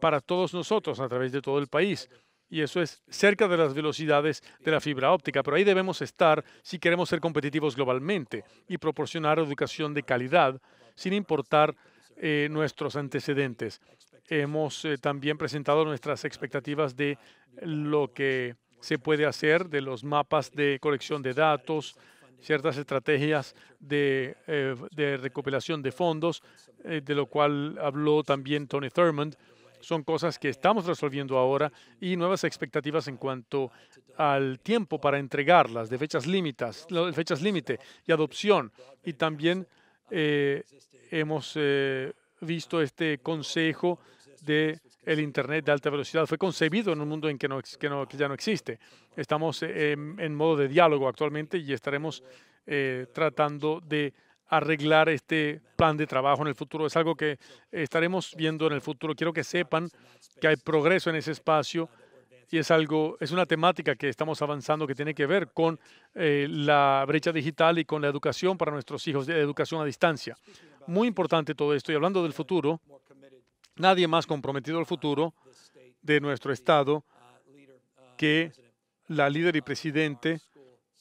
Speaker 1: para todos nosotros a través de todo el país y eso es cerca de las velocidades de la fibra óptica, pero ahí debemos estar si queremos ser competitivos globalmente y proporcionar educación de calidad sin importar eh, nuestros antecedentes. Hemos eh, también presentado nuestras expectativas de lo que se puede hacer, de los mapas de colección de datos, ciertas estrategias de, eh, de recopilación de fondos, de lo cual habló también Tony Thurmond son cosas que estamos resolviendo ahora y nuevas expectativas en cuanto al tiempo para entregarlas, de fechas límites, fechas límite y adopción. Y también eh, hemos eh, visto este consejo de el Internet de alta velocidad. Fue concebido en un mundo en que, no, que, ya no existe. Estamos eh, en modo de diálogo actualmente y estaremos tratando de arreglar este plan de trabajo en el futuro. Es algo que estaremos viendo en el futuro. Quiero que sepan que hay progreso en ese espacio y es algo, es una temática que estamos avanzando que tiene que ver con eh, la brecha digital y con la educación para nuestros hijos, de educación a distancia. Muy importante todo esto. Y hablando del futuro, nadie más comprometido al futuro de nuestro estado que la líder y presidente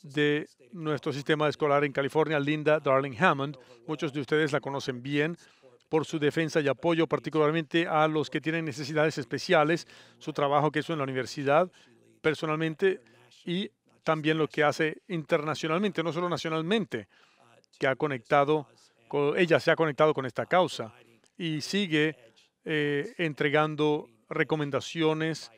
Speaker 1: de nuestro sistema escolar en California, Linda Darling Hammond. Muchos de ustedes la conocen bien por su defensa y apoyo, particularmente a los que tienen necesidades especiales, su trabajo que hizo en la universidad personalmente y también lo que hace internacionalmente, no solo nacionalmente, que ha conectado, ella se ha conectado con esta causa y sigue eh, entregando recomendaciones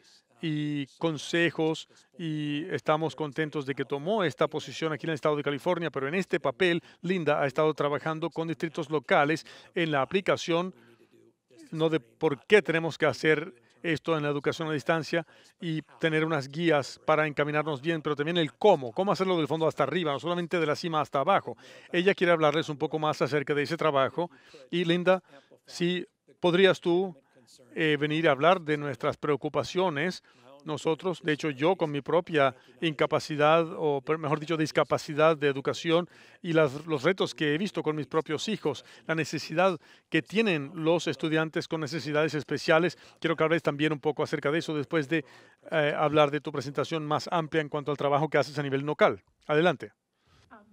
Speaker 1: y consejos y estamos contentos de que tomó esta posición aquí en el estado de California, pero en este papel Linda ha estado trabajando con distritos locales en la aplicación no de por qué tenemos que hacer esto en la educación a distancia y tener unas guías para encaminarnos bien, pero también el cómo, cómo hacerlo del fondo hasta arriba, no solamente de la cima hasta abajo. Ella quiere hablarles un poco más acerca de ese trabajo y Linda, si podrías tú eh, venir a hablar de nuestras preocupaciones. Nosotros, de hecho yo con mi propia incapacidad o mejor dicho discapacidad de educación y los retos que he visto con mis propios hijos, la necesidad que tienen los estudiantes con necesidades especiales, quiero que hables también un poco acerca de eso después de eh, hablar de tu presentación más amplia en cuanto al trabajo que haces a nivel local. Adelante. Ah,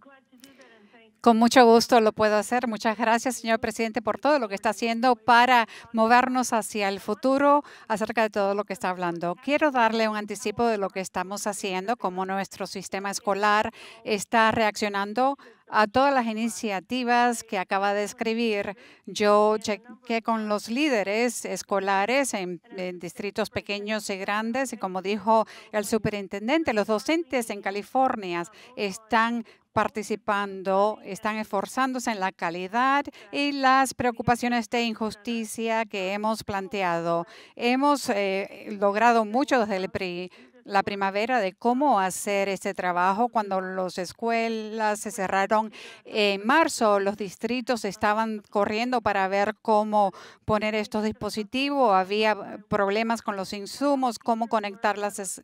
Speaker 2: con mucho gusto lo puedo hacer. Muchas gracias, señor presidente, por todo lo que está haciendo para movernos hacia el futuro acerca de todo lo que está hablando. Quiero darle un anticipo de lo que estamos haciendo, cómo nuestro sistema escolar está reaccionando a todas las iniciativas que acaba de escribir. Yo chequé con los líderes escolares en, distritos pequeños y grandes y como dijo el superintendente, los docentes en California están participando, están esforzándose en la calidad y las preocupaciones de injusticia que hemos planteado. Hemos eh, logrado mucho desde el PRI la primavera de cómo hacer este trabajo. Cuando las escuelas se cerraron en marzo, los distritos estaban corriendo para ver cómo poner estos dispositivos. Había problemas con los insumos, cómo conectar las,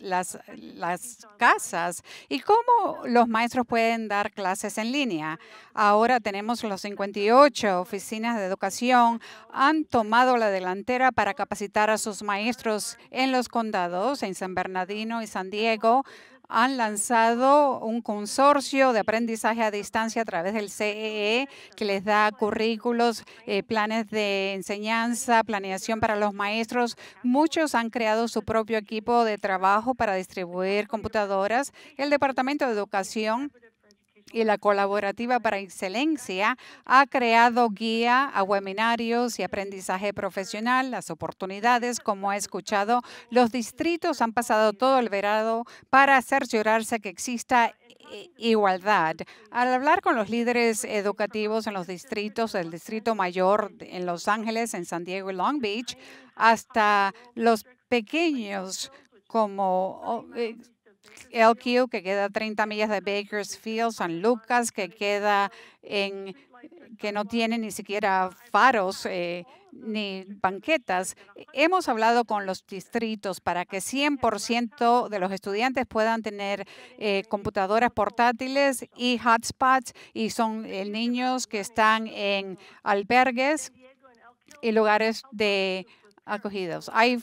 Speaker 2: casas y cómo los maestros pueden dar clases en línea. Ahora tenemos los 58 oficinas de educación. Han tomado la delantera para capacitar a sus maestros en los condados, en San Bernardino y San Diego han lanzado un consorcio de aprendizaje a distancia a través del CEE e que les da currículos, eh, planes de enseñanza, planeación para los maestros. Muchos han creado su propio equipo de trabajo para distribuir computadoras. El Departamento de Educación y la colaborativa para excelencia ha creado guía a webinarios y aprendizaje profesional, las oportunidades, como ha escuchado, los distritos han pasado todo el verano para cerciorarse que exista igualdad. Al hablar con los líderes educativos en los distritos, el distrito mayor en Los Ángeles, en San Diego y Long Beach, hasta los pequeños como oh, eh, LQ, que queda a 30 millas de Bakersfield, San Lucas, que queda en que no tiene ni siquiera faros eh, ni banquetas. Hemos hablado con los distritos para que 100% de los estudiantes puedan tener eh, computadoras portátiles y hotspots y son eh, niños que están en albergues y lugares de acogidos. Hay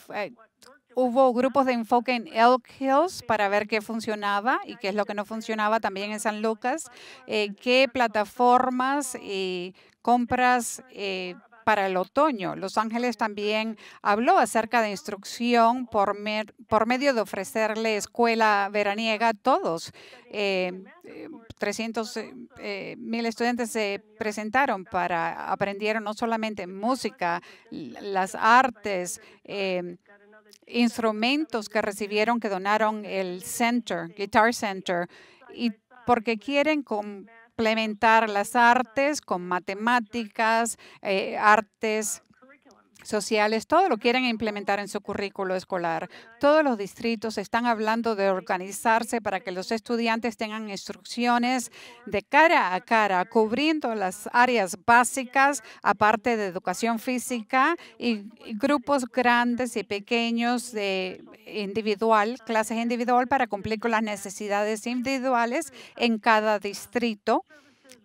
Speaker 2: Hubo grupos de enfoque en Elk Hills para ver qué funcionaba y qué es lo que no funcionaba también en San Lucas, eh, qué plataformas y eh, compras eh, para el otoño. Los Ángeles también habló acerca de instrucción por, por medio de ofrecerle escuela veraniega a todos. Eh, 300 mil estudiantes se presentaron para aprendieron no solamente música, las artes, instrumentos que recibieron, que donaron el Center, Guitar Center, y porque quieren complementar las artes con matemáticas, eh, artes sociales, todo lo quieren implementar en su currículo escolar. Todos los distritos están hablando de organizarse para que los estudiantes tengan instrucciones de cara a cara, cubriendo las áreas básicas, aparte de educación física, y, grupos grandes y pequeños de individual, clases individual, para cumplir con las necesidades individuales en cada distrito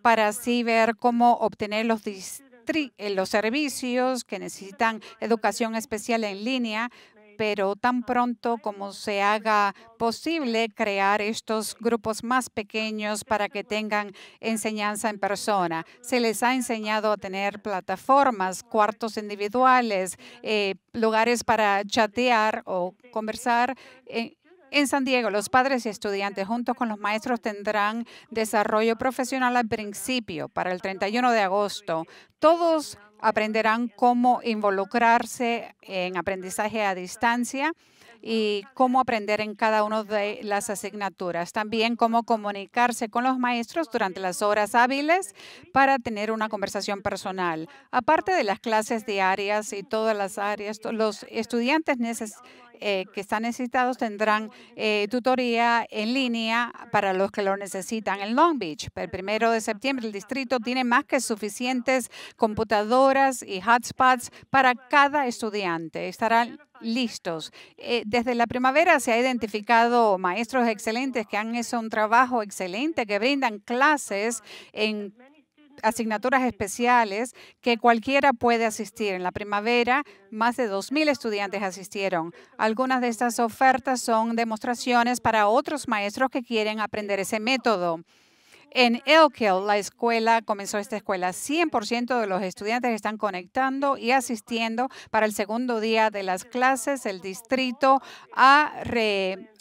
Speaker 2: para así ver cómo obtener los distritos eh, los servicios que necesitan educación especial en línea, pero tan pronto como se haga posible crear estos grupos más pequeños para que tengan enseñanza en persona. Se les ha enseñado a tener plataformas, cuartos individuales, eh, lugares para chatear o conversar. Eh, en San Diego, los padres y estudiantes junto con los maestros tendrán desarrollo profesional al principio para el 31 de agosto. Todos aprenderán cómo involucrarse en aprendizaje a distancia y cómo aprender en cada una de las asignaturas. También cómo comunicarse con los maestros durante las horas hábiles para tener una conversación personal. Aparte de las clases diarias y todas las áreas, los estudiantes eh, que están necesitados tendrán eh, tutoría en línea para los que lo necesitan en Long Beach. El primero de septiembre el distrito tiene más que suficientes computadoras y hotspots para cada estudiante. Estarán listos. Eh, desde la primavera se ha identificado maestros excelentes que han hecho un trabajo excelente, que brindan clases en asignaturas especiales que cualquiera puede asistir. En la primavera, más de 2.000 estudiantes asistieron. Algunas de estas ofertas son demostraciones para otros maestros que quieren aprender ese método. En Elk Hill, la escuela comenzó esta escuela. 100% de los estudiantes están conectando y asistiendo para el segundo día de las clases. El distrito ha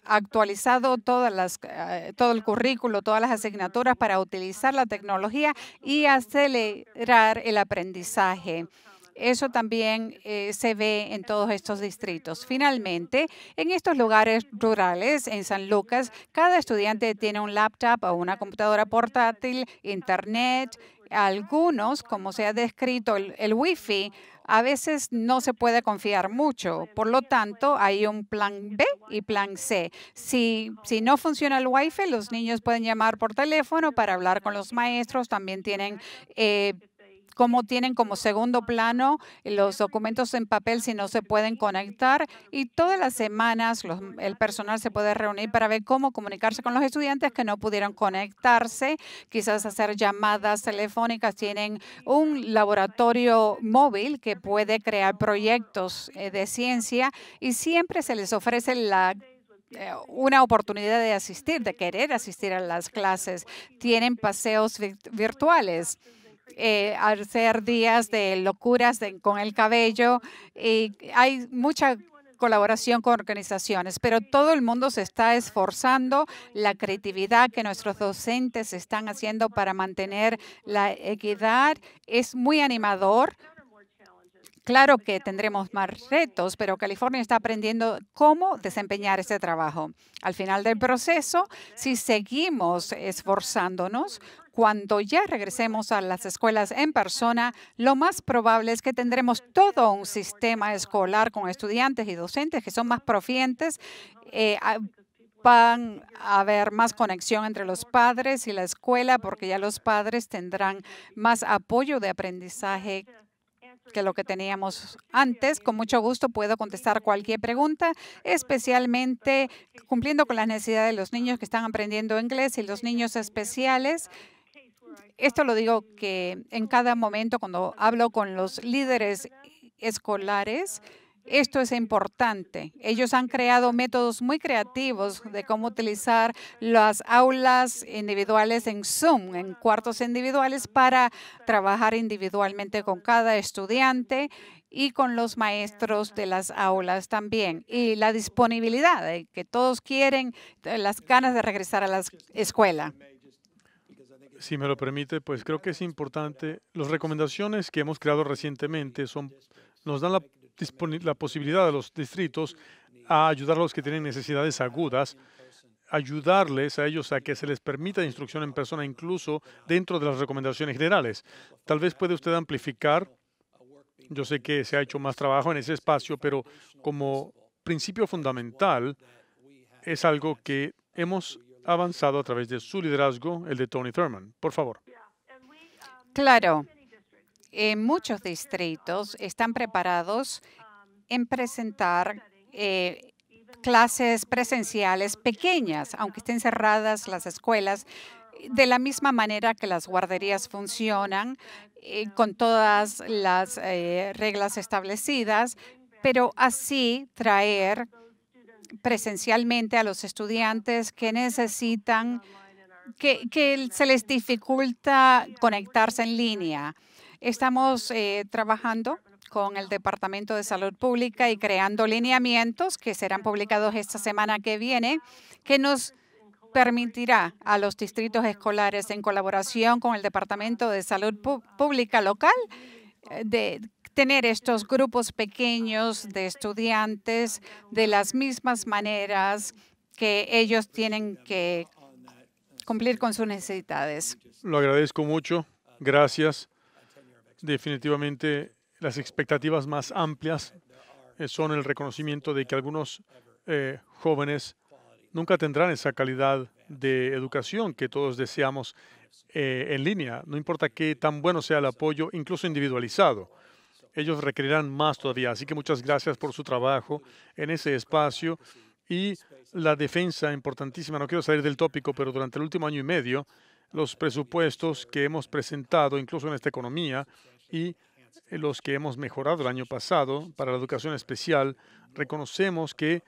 Speaker 2: actualizado todas las, eh, todo el currículo, todas las asignaturas para utilizar la tecnología y acelerar el aprendizaje. Eso también eh, se ve en todos estos distritos. Finalmente, en estos lugares rurales, en San Lucas, cada estudiante tiene un laptop o una computadora portátil, internet. Algunos, como se ha descrito, el, Wi-Fi, a veces no se puede confiar mucho. Por lo tanto, hay un plan B y plan C. Si, si no funciona el Wi-Fi, los niños pueden llamar por teléfono para hablar con los maestros. También tienen eh, cómo tienen como segundo plano los documentos en papel si no se pueden conectar. Y todas las semanas el personal se puede reunir para ver cómo comunicarse con los estudiantes que no pudieron conectarse, quizás hacer llamadas telefónicas. Tienen un laboratorio móvil que puede crear proyectos eh, de ciencia y siempre se les ofrece la eh, una oportunidad de asistir, de querer asistir a las clases. Tienen paseos virtuales eh, hacer días de locuras con el cabello. Y hay mucha colaboración con organizaciones, pero todo el mundo se está esforzando, la creatividad que nuestros docentes están haciendo para mantener la equidad es muy animador. Claro que tendremos más retos, pero California está aprendiendo cómo desempeñar este trabajo. Al final del proceso, si seguimos esforzándonos, cuando ya regresemos a las escuelas en persona, lo más probable es que tendremos todo un sistema escolar con estudiantes y docentes que son más profientes. Eh, van a haber más conexión entre los padres y la escuela porque ya los padres tendrán más apoyo de aprendizaje que lo que teníamos antes. Con mucho gusto puedo contestar cualquier pregunta, especialmente cumpliendo con las necesidades de los niños que están aprendiendo inglés y los niños especiales esto lo digo que en cada momento cuando hablo con los líderes escolares, esto es importante. Ellos han creado métodos muy creativos de cómo utilizar las aulas individuales en Zoom, en cuartos individuales, para trabajar individualmente con cada estudiante y con los maestros de las aulas también. Y la disponibilidad eh, que todos quieren, eh, las ganas de regresar a la escuela
Speaker 1: si me lo permite, pues creo que es importante. Las recomendaciones que hemos creado recientemente son, nos dan la, la posibilidad a los distritos a ayudar a los que tienen necesidades agudas, ayudarles a ellos a que se les permita instrucción en persona, incluso dentro de las recomendaciones generales. Tal vez puede usted amplificar. Yo sé que se ha hecho más trabajo en ese espacio, pero como principio fundamental es algo que hemos avanzado a través de su liderazgo, el de Tony Thurman. Por favor.
Speaker 2: Claro, en eh, muchos distritos están preparados en presentar eh, clases presenciales pequeñas, aunque estén cerradas las escuelas, de la misma manera que las guarderías funcionan, eh, con todas las reglas establecidas, pero así traer presencialmente a los estudiantes que necesitan, que, se les dificulta conectarse en línea. Estamos eh, trabajando con el Departamento de Salud Pública y creando lineamientos que serán publicados esta semana que viene, que nos permitirá a los distritos escolares en colaboración con el Departamento de Salud Pública local eh, de tener estos grupos pequeños de estudiantes de las mismas maneras que ellos tienen que cumplir con sus necesidades.
Speaker 1: Lo agradezco mucho. Gracias. Definitivamente las expectativas más amplias eh, son el reconocimiento de que algunos eh, jóvenes nunca tendrán esa calidad de educación que todos deseamos eh, en línea, no importa qué tan bueno sea el apoyo, incluso individualizado ellos requerirán más todavía. Así que muchas gracias por su trabajo en ese espacio y la defensa importantísima. No quiero salir del tópico, pero durante el último año y medio, los presupuestos que hemos presentado, incluso en esta economía, y los que hemos mejorado el año pasado para la educación especial, reconocemos que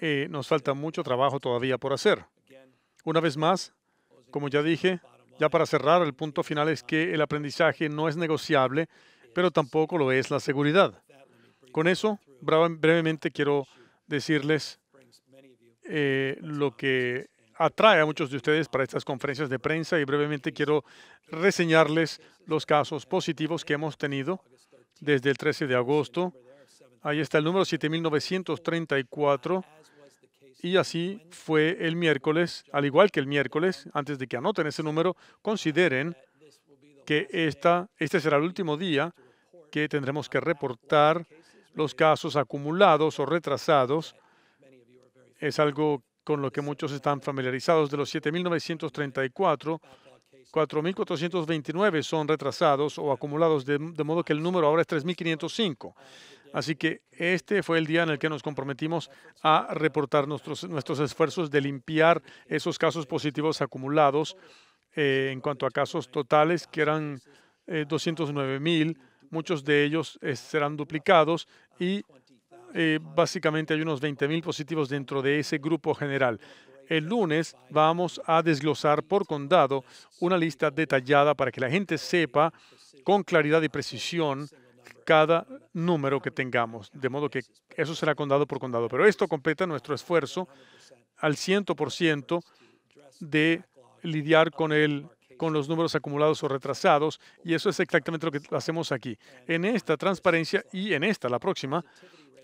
Speaker 1: eh, nos falta mucho trabajo todavía por hacer. Una vez más, como ya dije, ya para cerrar, el punto final es que el aprendizaje no es negociable pero tampoco lo es la seguridad. Con eso, brevemente quiero decirles eh, lo que atrae a muchos de ustedes para estas conferencias de prensa y brevemente quiero reseñarles los casos positivos que hemos tenido desde el 13 de agosto. Ahí está el número 7934 y así fue el miércoles, al igual que el miércoles, antes de que anoten ese número, consideren que este será el último día que tendremos que reportar los casos acumulados o retrasados. Es algo con lo que muchos están familiarizados. De los 7.934, 4.429 son retrasados o acumulados, de, modo que el número ahora es 3.505. Así que este fue el día en el que nos comprometimos a reportar nuestros, nuestros esfuerzos de limpiar esos casos positivos acumulados eh, en cuanto a casos totales, que eran 209 eh, mil. Muchos de ellos eh, serán duplicados y básicamente hay unos 20 mil positivos dentro de ese grupo general. El lunes vamos a desglosar por condado una lista detallada para que la gente sepa con claridad y precisión cada número que tengamos. De modo que eso será condado por condado. Pero esto completa nuestro esfuerzo al 100% de lidiar con el con los números acumulados o retrasados, y eso es exactamente lo que hacemos aquí. En esta transparencia y en esta, la próxima,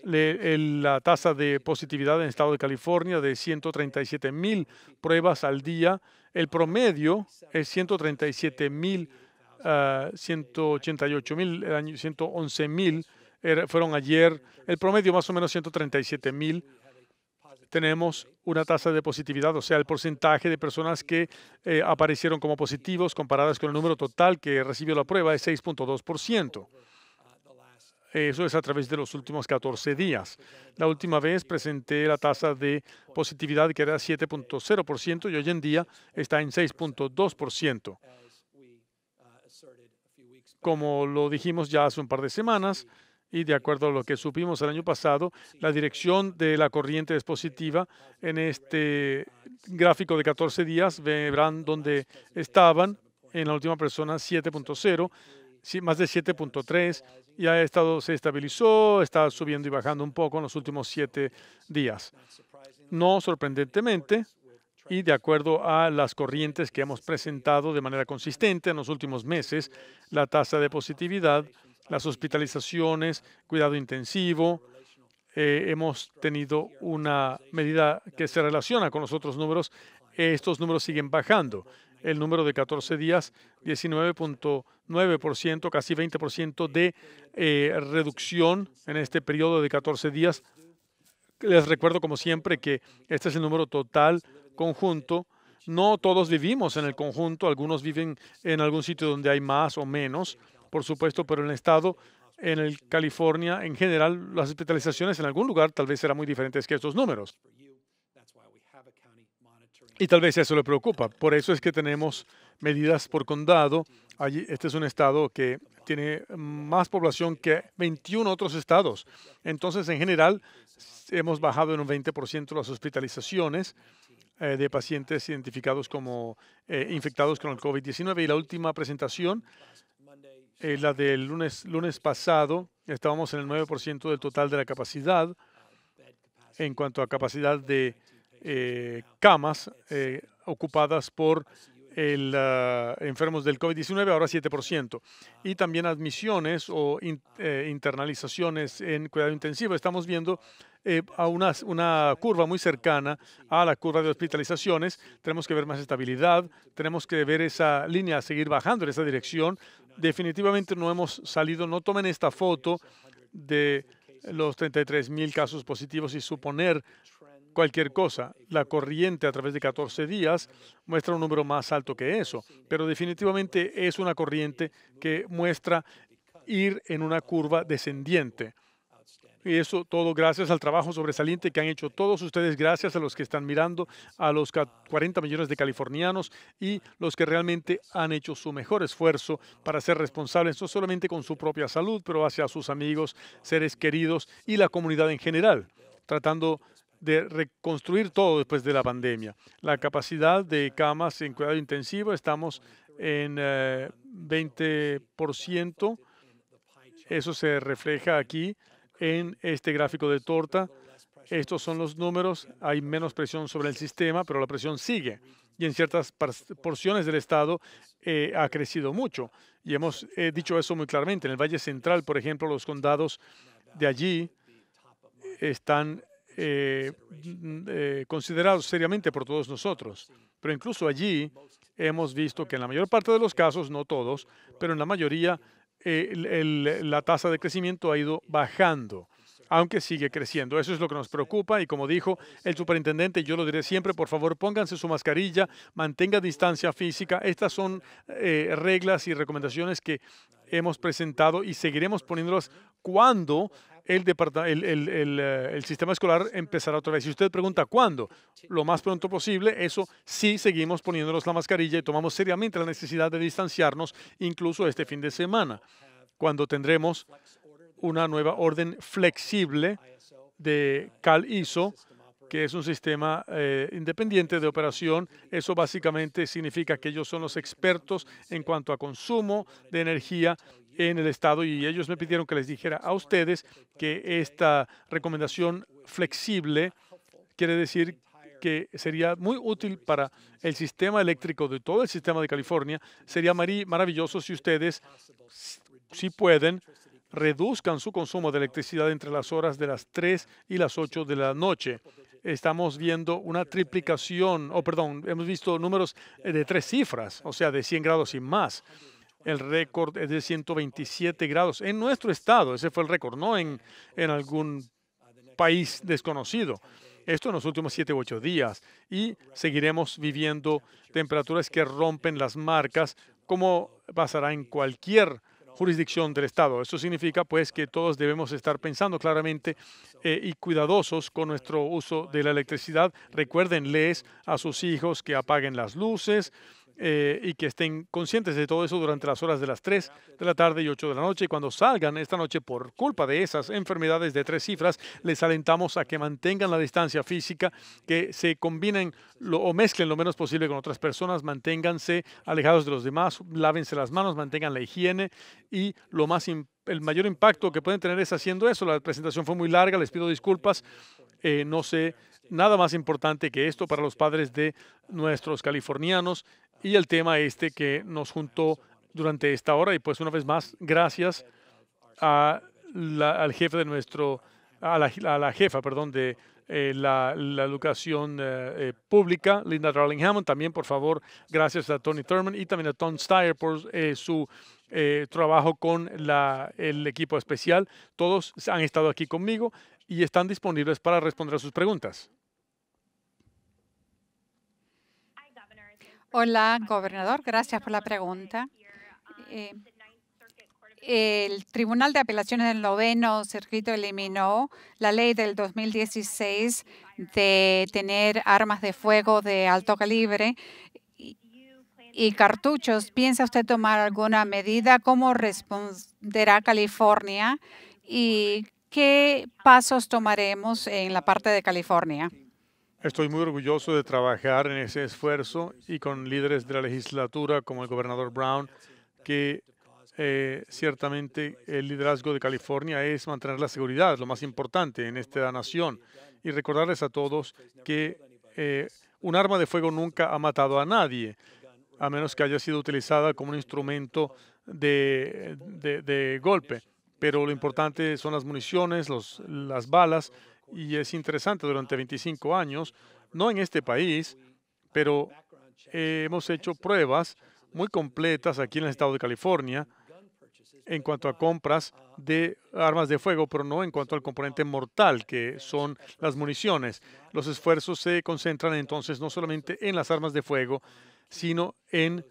Speaker 1: la tasa de positividad en el estado de California de 137 mil pruebas al día. El promedio es 137 mil, 188 ah, mil, 111 mil er, fueron ayer. El promedio más o menos 137 mil tenemos una tasa de positividad, o sea, el porcentaje de personas que eh, aparecieron como positivos comparadas con el número total que recibió la prueba es 6.2%. Eso es a través de los últimos 14 días. La última vez presenté la tasa de positividad que era 7.0% y hoy en día está en 6.2%. Como lo dijimos ya hace un par de semanas, y de acuerdo a lo que supimos el año pasado, la dirección de la corriente es positiva. En este gráfico de 14 días verán dónde estaban en la última persona 7.0, más de 7.3, Ya ha estado, se estabilizó, está subiendo y bajando un poco en los últimos 7 días. No sorprendentemente, y de acuerdo a las corrientes que hemos presentado de manera consistente en los últimos meses, la tasa de positividad las hospitalizaciones, cuidado intensivo. Eh, hemos tenido una medida que se relaciona con los otros números. Estos números siguen bajando. El número de 14 días, 19.9%, casi 20% de eh, reducción en este periodo de 14 días. Les recuerdo, como siempre, que este es el número total conjunto. No todos vivimos en el conjunto, algunos viven en algún sitio donde hay más o menos por supuesto, pero en el estado, en el California, en general, las hospitalizaciones en algún lugar tal vez serán muy diferentes que estos números. Y tal vez eso le preocupa. Por eso es que tenemos medidas por condado. Allí, este es un estado que tiene más población que 21 otros estados. Entonces, en general, hemos bajado en un 20% las hospitalizaciones eh, de pacientes identificados como eh, infectados con el COVID-19. Y la última presentación eh, la del lunes, lunes pasado, estábamos en el 9% del total de la capacidad en cuanto a capacidad de eh, camas eh, ocupadas por el, ah, enfermos del COVID-19, ahora 7%. Y también admisiones o internalizaciones en cuidado intensivo. Estamos viendo a una, una curva muy cercana a la curva de hospitalizaciones. Tenemos que ver más estabilidad, tenemos que ver esa línea seguir bajando en esa dirección definitivamente no hemos salido. No tomen esta foto de los 33 mil casos positivos y suponer cualquier cosa. La corriente a través de 14 días muestra un número más alto que eso, pero definitivamente es una corriente que muestra ir en una curva descendiente. Y eso todo gracias al trabajo sobresaliente que han hecho todos ustedes, gracias a los que están mirando, a los 40 millones de californianos y los que realmente han hecho su mejor esfuerzo para ser responsables, no solamente con su propia salud, pero hacia sus amigos, seres queridos y la comunidad en general, tratando de reconstruir todo después de la pandemia. La capacidad de camas en cuidado intensivo, estamos en 20%. Eh, eso se refleja aquí en este gráfico de torta. Estos son los números. Hay menos presión sobre el sistema, pero la presión sigue. Y en ciertas porciones del Estado eh, ha crecido mucho. Y hemos eh, dicho eso muy claramente. En el Valle Central, por ejemplo, los condados de allí están eh, mm, considerados seriamente por todos nosotros. Pero incluso allí hemos visto que en la mayor parte de los casos, no todos, pero en la mayoría eh, la tasa de crecimiento ha ido bajando, aunque sigue creciendo. Eso es lo que nos preocupa y como dijo el superintendente, yo lo diré siempre, por favor pónganse su mascarilla, mantenga distancia física. Estas son eh, reglas y recomendaciones que hemos presentado y seguiremos poniéndolas cuando eh, el, sistema escolar empezará otra vez. Si usted pregunta cuándo, lo más pronto posible, eso sí seguimos poniéndonos la mascarilla y tomamos seriamente la necesidad de distanciarnos, incluso este fin de semana, cuando tendremos una nueva orden flexible de Cal ISO, que es un sistema eh, independiente de operación. Eso básicamente significa que ellos son los expertos en cuanto a consumo de energía en el estado y ellos me pidieron que les dijera a ustedes que esta recomendación flexible quiere decir que sería muy útil para el sistema eléctrico de todo el sistema de California. Sería maravilloso si ustedes, si pueden, reduzcan su consumo de electricidad entre las horas de las 3 y las 8 de la noche. Estamos viendo una triplicación, o perdón, hemos visto números eh, de tres cifras, o sea, de 100 grados y más. El récord es de 127 grados en nuestro estado. Ese fue el récord, no en, en algún país desconocido. Esto en los últimos siete u 8 días. Y seguiremos viviendo temperaturas que rompen las marcas, como pasará en cualquier jurisdicción del Estado. Eso significa, pues, que todos debemos estar pensando claramente eh, y cuidadosos con nuestro uso de la electricidad. Recuérdenles a sus hijos que apaguen las luces, eh, y que estén conscientes de todo eso durante las horas de las 3 de la tarde y 8 de la noche. Y cuando salgan esta noche por culpa de esas enfermedades de tres cifras, les alentamos a que mantengan la distancia física, que se combinen o mezclen lo menos posible con otras personas, manténganse alejados de los demás, lávense las manos, mantengan la higiene y lo más el mayor impacto que pueden tener es haciendo eso. La presentación fue muy larga, les pido disculpas. Eh, no sé nada más importante que esto para los padres de nuestros californianos y el tema este que nos juntó durante esta hora. Y pues una vez más, gracias a la, al jefe de nuestro, a la, jefa, perdón, de eh, la, educación eh, eh, pública, Linda Darling Hammond. También, por favor, gracias a Tony Thurman y también a Tom Steyer por su trabajo con la, el equipo especial. Todos han estado aquí conmigo y están disponibles para responder a sus preguntas.
Speaker 2: Hola, gobernador. Gracias por la pregunta. Eh, el Tribunal de Apelaciones del Noveno Circuito eliminó la ley del 2016 de tener armas de fuego de alto calibre y, y cartuchos. ¿Piensa usted tomar alguna medida? ¿Cómo responderá California? ¿Y qué pasos tomaremos en la parte de California?
Speaker 1: Estoy muy orgulloso de trabajar en ese esfuerzo y con líderes de la legislatura como el gobernador Brown, que eh, ciertamente el liderazgo de California es mantener la seguridad, lo más importante en esta nación. Y recordarles a todos que eh, un arma de fuego nunca ha matado a nadie, a menos que haya sido utilizada como un instrumento de, golpe. Pero lo importante son las municiones, los, las balas y es interesante, durante 25 años, no en este país, pero eh, hemos hecho pruebas muy completas aquí en el estado de California en cuanto a compras de armas de fuego, pero no en cuanto al componente mortal, que son las municiones. Los esfuerzos se concentran entonces no solamente en las armas de fuego, sino en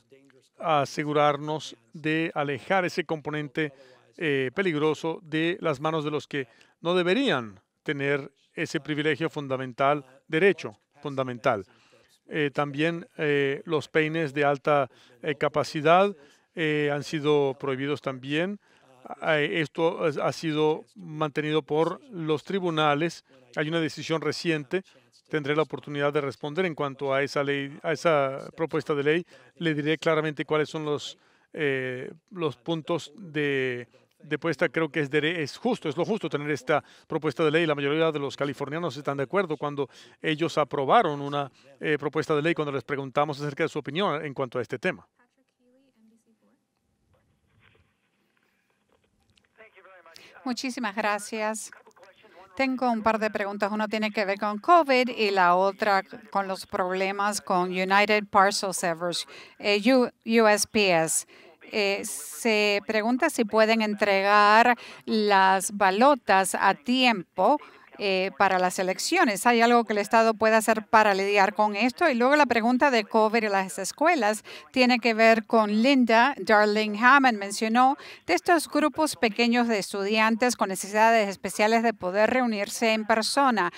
Speaker 1: asegurarnos de alejar ese componente eh, peligroso de las manos de los que no deberían tener ese privilegio fundamental, derecho fundamental. Eh, también eh, los peines de alta eh, capacidad han sido prohibidos también. esto ha sido mantenido por los tribunales. Hay una decisión reciente. Tendré la oportunidad de responder en cuanto a esa ley, a esa propuesta de ley. Le diré claramente cuáles son los, los puntos de de creo que es, es justo, es lo justo tener esta propuesta de ley. La mayoría de los californianos están de acuerdo cuando ellos aprobaron una eh, propuesta de ley cuando les preguntamos acerca de su opinión en cuanto a este tema.
Speaker 2: Muchísimas gracias. Tengo un par de preguntas. Una tiene que ver con COVID y la otra con los problemas con United Parcel eh, Service, USPS. Eh, se pregunta si pueden entregar las balotas a tiempo eh, para las elecciones. ¿Hay algo que el Estado pueda hacer para lidiar con esto? Y luego la pregunta de COVID y las escuelas tiene que ver con Linda. Darling Hammond mencionó de estos grupos pequeños de estudiantes con necesidades especiales de poder reunirse en persona.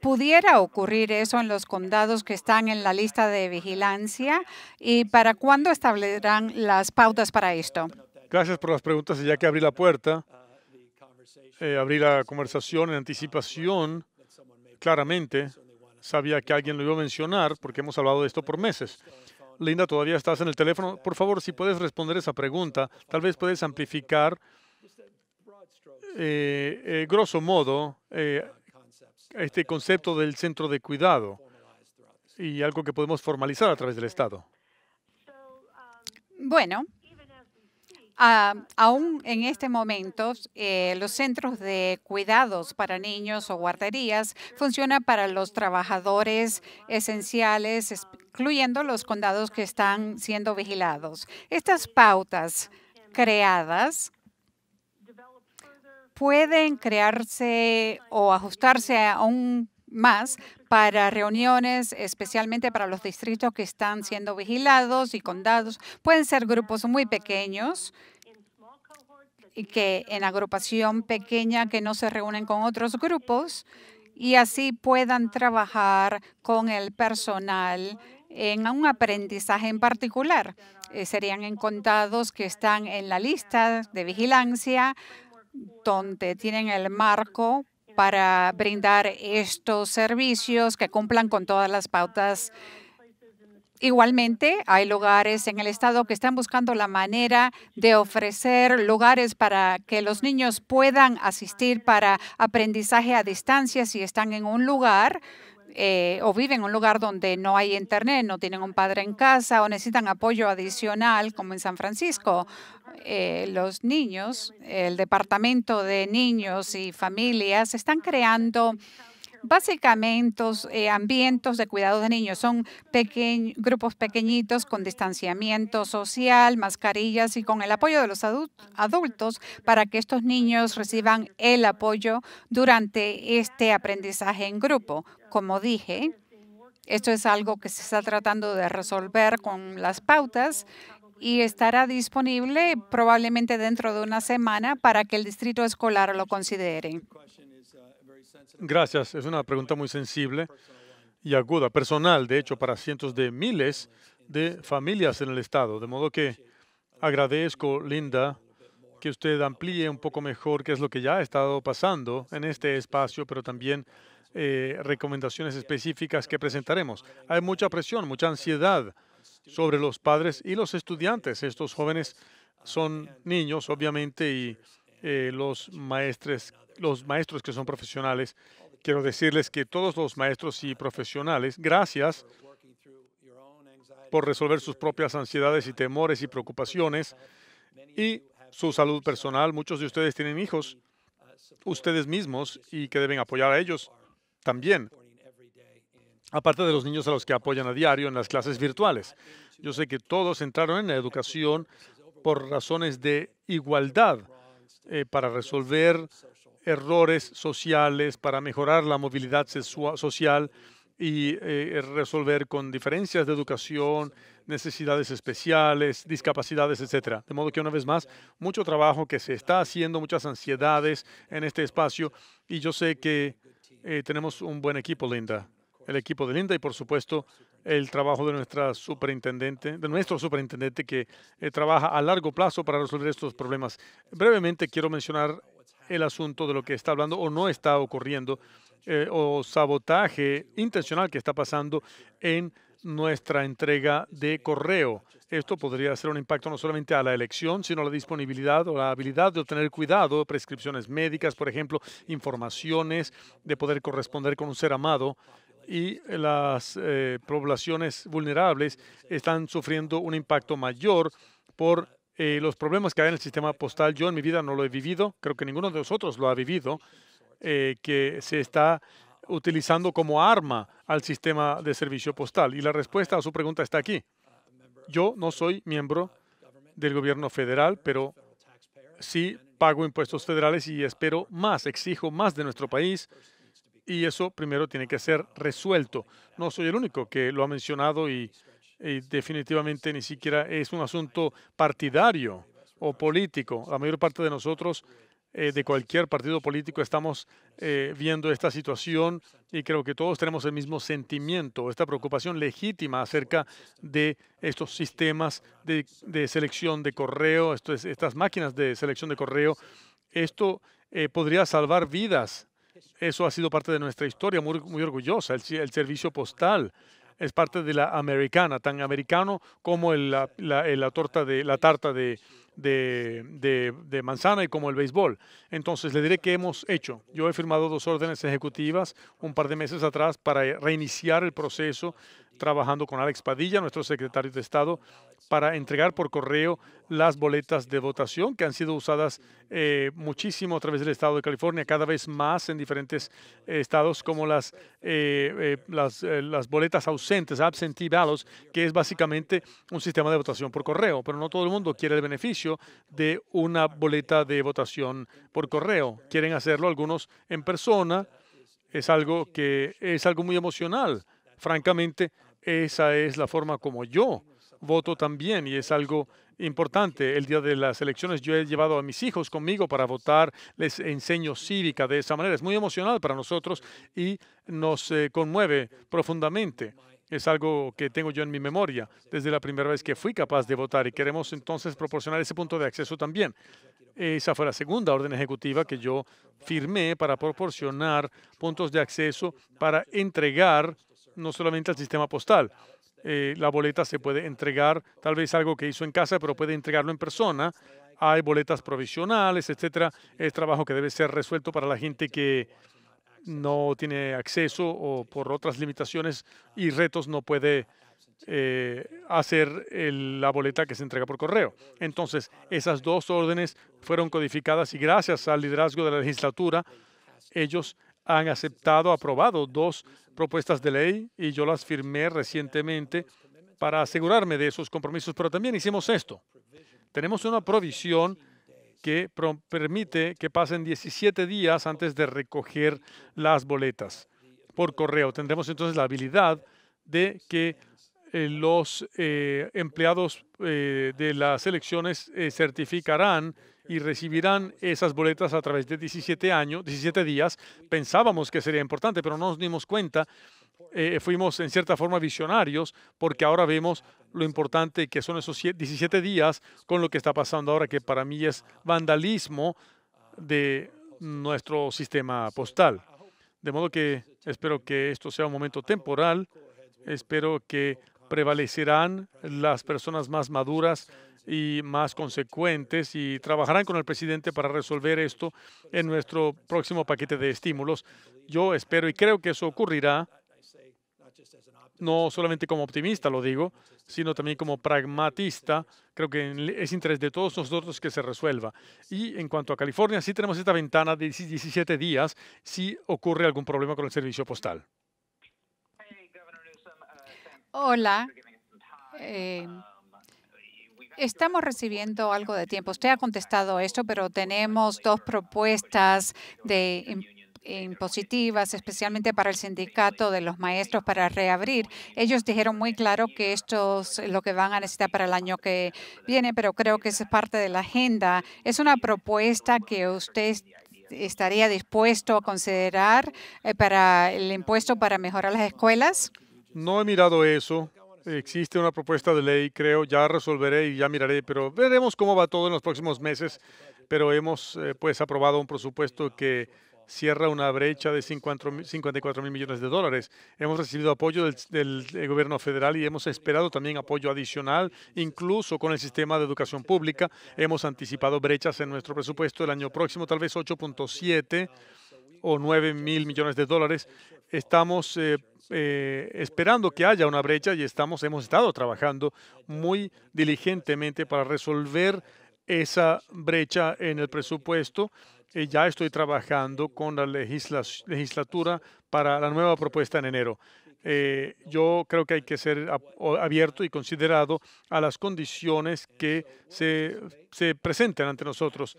Speaker 2: ¿Pudiera ocurrir eso en los condados que están en la lista de vigilancia? ¿Y para cuándo establecerán las pautas para esto?
Speaker 1: Gracias por las preguntas. Ya que abrí la puerta, eh, abrí la conversación en anticipación, claramente sabía que alguien lo iba a mencionar porque hemos hablado de esto por meses. Linda, todavía estás en el teléfono. Por favor, si puedes responder esa pregunta, tal vez puedes amplificar, eh, eh, grosso modo, este concepto del centro de cuidado y algo que podemos formalizar a
Speaker 2: través del Estado. Bueno, ah, aún en este momento, eh, los centros de cuidados para niños o guarderías funcionan para los trabajadores esenciales, excluyendo los condados que están siendo vigilados. Estas pautas creadas pueden crearse o ajustarse aún más para reuniones, especialmente para los distritos que están siendo vigilados y condados. Pueden ser grupos muy pequeños y que en agrupación pequeña que no se reúnen con otros grupos y así puedan trabajar con el personal en un aprendizaje en particular. Eh, serían en contados que están en la lista de vigilancia donde tienen el marco para brindar estos servicios que cumplan con todas las pautas. Igualmente, hay lugares en el estado que están buscando la manera de ofrecer lugares para que los niños puedan asistir para aprendizaje a distancia si están en un lugar eh, o viven en un lugar donde no hay internet, no tienen un padre en casa o necesitan apoyo adicional, como en San Francisco. Eh, los niños, el Departamento de Niños y Familias están creando básicamente los eh, ambientes de cuidado de niños. Son grupos pequeñitos con distanciamiento social, mascarillas y con el apoyo de los adultos para que estos niños reciban el apoyo durante este aprendizaje en grupo. Como dije, esto es algo que se está tratando de resolver con las pautas y estará disponible probablemente dentro de una semana para que el distrito escolar lo considere.
Speaker 1: Gracias. Es una pregunta muy sensible y aguda, personal, de hecho, para cientos de miles de familias en el estado. De modo que agradezco, Linda, que usted amplíe un poco mejor qué es lo que ya ha estado pasando en este espacio, pero también eh, recomendaciones específicas que presentaremos. Hay mucha presión, mucha ansiedad sobre los padres y los estudiantes. Estos jóvenes son niños, obviamente, y eh, los maestres los maestros que son profesionales, quiero decirles que todos los maestros y profesionales, gracias por resolver sus propias ansiedades y temores y preocupaciones y su salud personal. Muchos de ustedes tienen hijos, ustedes mismos, y que deben apoyar a ellos también, aparte de los niños a los que apoyan a diario en las clases virtuales. Yo sé que todos entraron en la educación por razones de igualdad eh, para resolver errores sociales, para mejorar la movilidad social y eh, resolver con diferencias de educación, necesidades especiales, discapacidades, etc. De modo que una vez más, mucho trabajo que se está haciendo, muchas ansiedades en este espacio y yo sé que eh, tenemos un buen equipo, Linda. El equipo de Linda y por supuesto el trabajo de nuestra superintendente, de nuestro superintendente que eh, trabaja a largo plazo para resolver estos problemas. Brevemente quiero mencionar el asunto de lo que está hablando o no está ocurriendo eh, o sabotaje intencional que está pasando en nuestra entrega de correo. Esto podría ser un impacto no solamente a la elección, sino a la disponibilidad o la habilidad de obtener cuidado, prescripciones médicas, por ejemplo, informaciones, de poder corresponder con un ser amado. Y las eh, poblaciones vulnerables están sufriendo un impacto mayor por eh, los problemas que hay en el sistema postal, yo en mi vida no lo he vivido, creo que ninguno de nosotros lo ha vivido, eh, que se está utilizando como arma al sistema de servicio postal. Y la respuesta a su pregunta está aquí. Yo no soy miembro del gobierno federal, pero sí pago impuestos federales y espero más, exijo más de nuestro país. Y eso primero tiene que ser resuelto. No soy el único que lo ha mencionado y eh, definitivamente ni siquiera es un asunto partidario o político. La mayor parte de nosotros, eh, de cualquier partido político, estamos eh, viendo esta situación y creo que todos tenemos el mismo sentimiento, esta preocupación legítima acerca de estos sistemas de, selección de correo, estas máquinas de selección de correo. Esto podría salvar vidas. Eso ha sido parte de nuestra historia muy, muy orgullosa, el servicio postal es parte de la americana, tan americano como la, la, torta de, la tarta de, manzana y como el béisbol. Entonces, le diré qué hemos hecho. Yo he firmado dos órdenes ejecutivas un par de meses atrás para reiniciar el proceso trabajando con Alex Padilla, nuestro secretario de Estado, para entregar por correo las boletas de votación que han sido usadas eh, muchísimo a través del estado de California, cada vez más en diferentes eh, estados, como las, eh, las, boletas ausentes, absentee ballots, que es básicamente un sistema de votación por correo. Pero no todo el mundo quiere el beneficio de una boleta de votación por correo. Quieren hacerlo algunos en persona. Es algo que es algo muy emocional. Francamente, esa es la forma como yo voto también y es algo importante. El día de las elecciones yo he llevado a mis hijos conmigo para votar, les enseño cívica de esa manera. Es muy emocional para nosotros y nos eh, conmueve profundamente. Es algo que tengo yo en mi memoria desde la primera vez que fui capaz de votar y queremos entonces proporcionar ese punto de acceso también. Esa fue la segunda orden ejecutiva que yo firmé para proporcionar puntos de acceso para entregar no solamente al sistema postal. Eh, la boleta se puede entregar, tal vez algo que hizo en casa, pero puede entregarlo en persona. Hay boletas provisionales, etcétera. Es trabajo que debe ser resuelto para la gente que no tiene acceso o por otras limitaciones y retos no puede eh, hacer la boleta que se entrega por correo. Entonces, esas dos órdenes fueron codificadas y gracias al liderazgo de la legislatura, ellos han aceptado, aprobado dos propuestas de ley y yo las firmé recientemente para asegurarme de esos compromisos, pero también hicimos esto. Tenemos una provisión que permite que pasen 17 días antes de recoger las boletas por correo. Tendremos entonces la habilidad de que eh, los eh, empleados eh, de las elecciones certificarán y recibirán esas boletas a través de 17 años, 17 días. Pensábamos que sería importante, pero no nos dimos cuenta. Eh, fuimos en cierta forma visionarios porque ahora vemos lo importante que son esos 17 días con lo que está pasando ahora, que para mí es vandalismo de nuestro sistema postal. De modo que espero que esto sea un momento temporal, espero que prevalecerán las personas más maduras y más consecuentes y trabajarán con el presidente para resolver esto en nuestro próximo paquete de estímulos. Yo espero y creo que eso ocurrirá, no solamente como optimista lo digo, sino también como pragmatista. Creo que es interés de todos nosotros que se resuelva. Y en cuanto a California, sí tenemos esta ventana de 17 días si ocurre algún problema con el servicio postal.
Speaker 2: Hola. Em, estamos recibiendo algo de tiempo. Usted ha contestado esto, pero tenemos dos propuestas de impositivas, especialmente para el sindicato de los maestros para reabrir. Ellos dijeron muy claro que esto es lo que van a necesitar para el año que viene, pero creo que es parte de la agenda. Es una propuesta que usted estaría dispuesto a considerar eh, para el impuesto para mejorar las escuelas.
Speaker 1: No he mirado eso. Existe una propuesta de ley, creo, ya resolveré y ya miraré, pero veremos cómo va todo en los próximos meses. Pero hemos eh, pues aprobado un presupuesto que cierra una brecha de 54 mil millones de dólares. Hemos recibido apoyo del, gobierno federal y hemos esperado también apoyo adicional, incluso con el sistema de educación pública. Hemos anticipado brechas en nuestro presupuesto el año próximo, tal vez 8.7 o 9 mil millones de dólares. Estamos eh, eh, esperando que haya una brecha y estamos, hemos estado trabajando muy diligentemente para resolver esa brecha en el presupuesto. Eh, ya estoy trabajando con la legislatura para la nueva propuesta en enero. Eh, yo creo que hay que ser abierto y considerado a las condiciones que se, se presenten ante nosotros.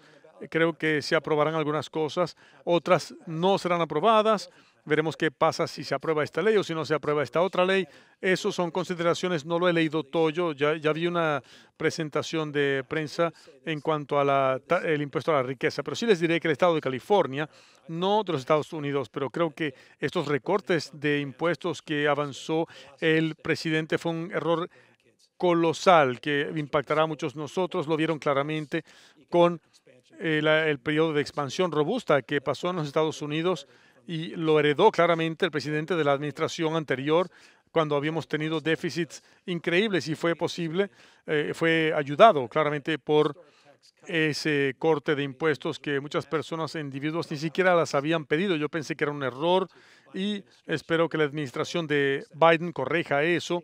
Speaker 1: Creo que se aprobarán algunas cosas, otras no serán aprobadas. Veremos qué pasa si se aprueba esta ley o si no se aprueba esta otra ley. Eso son consideraciones, no lo he leído todo yo, ya, vi una presentación de prensa en cuanto al impuesto a la riqueza, pero sí les diré que el estado de California, no de los Estados Unidos, pero creo que estos recortes de impuestos que avanzó el presidente fue un error colosal que impactará a muchos nosotros, lo vieron claramente con eh, el periodo de expansión robusta que pasó en los Estados Unidos y lo heredó claramente el presidente de la administración anterior cuando habíamos tenido déficits increíbles y fue posible, eh, fue ayudado claramente por ese corte de impuestos que muchas personas, e individuos, ni siquiera las habían pedido. Yo pensé que era un error y espero que la administración de Biden corrija eso.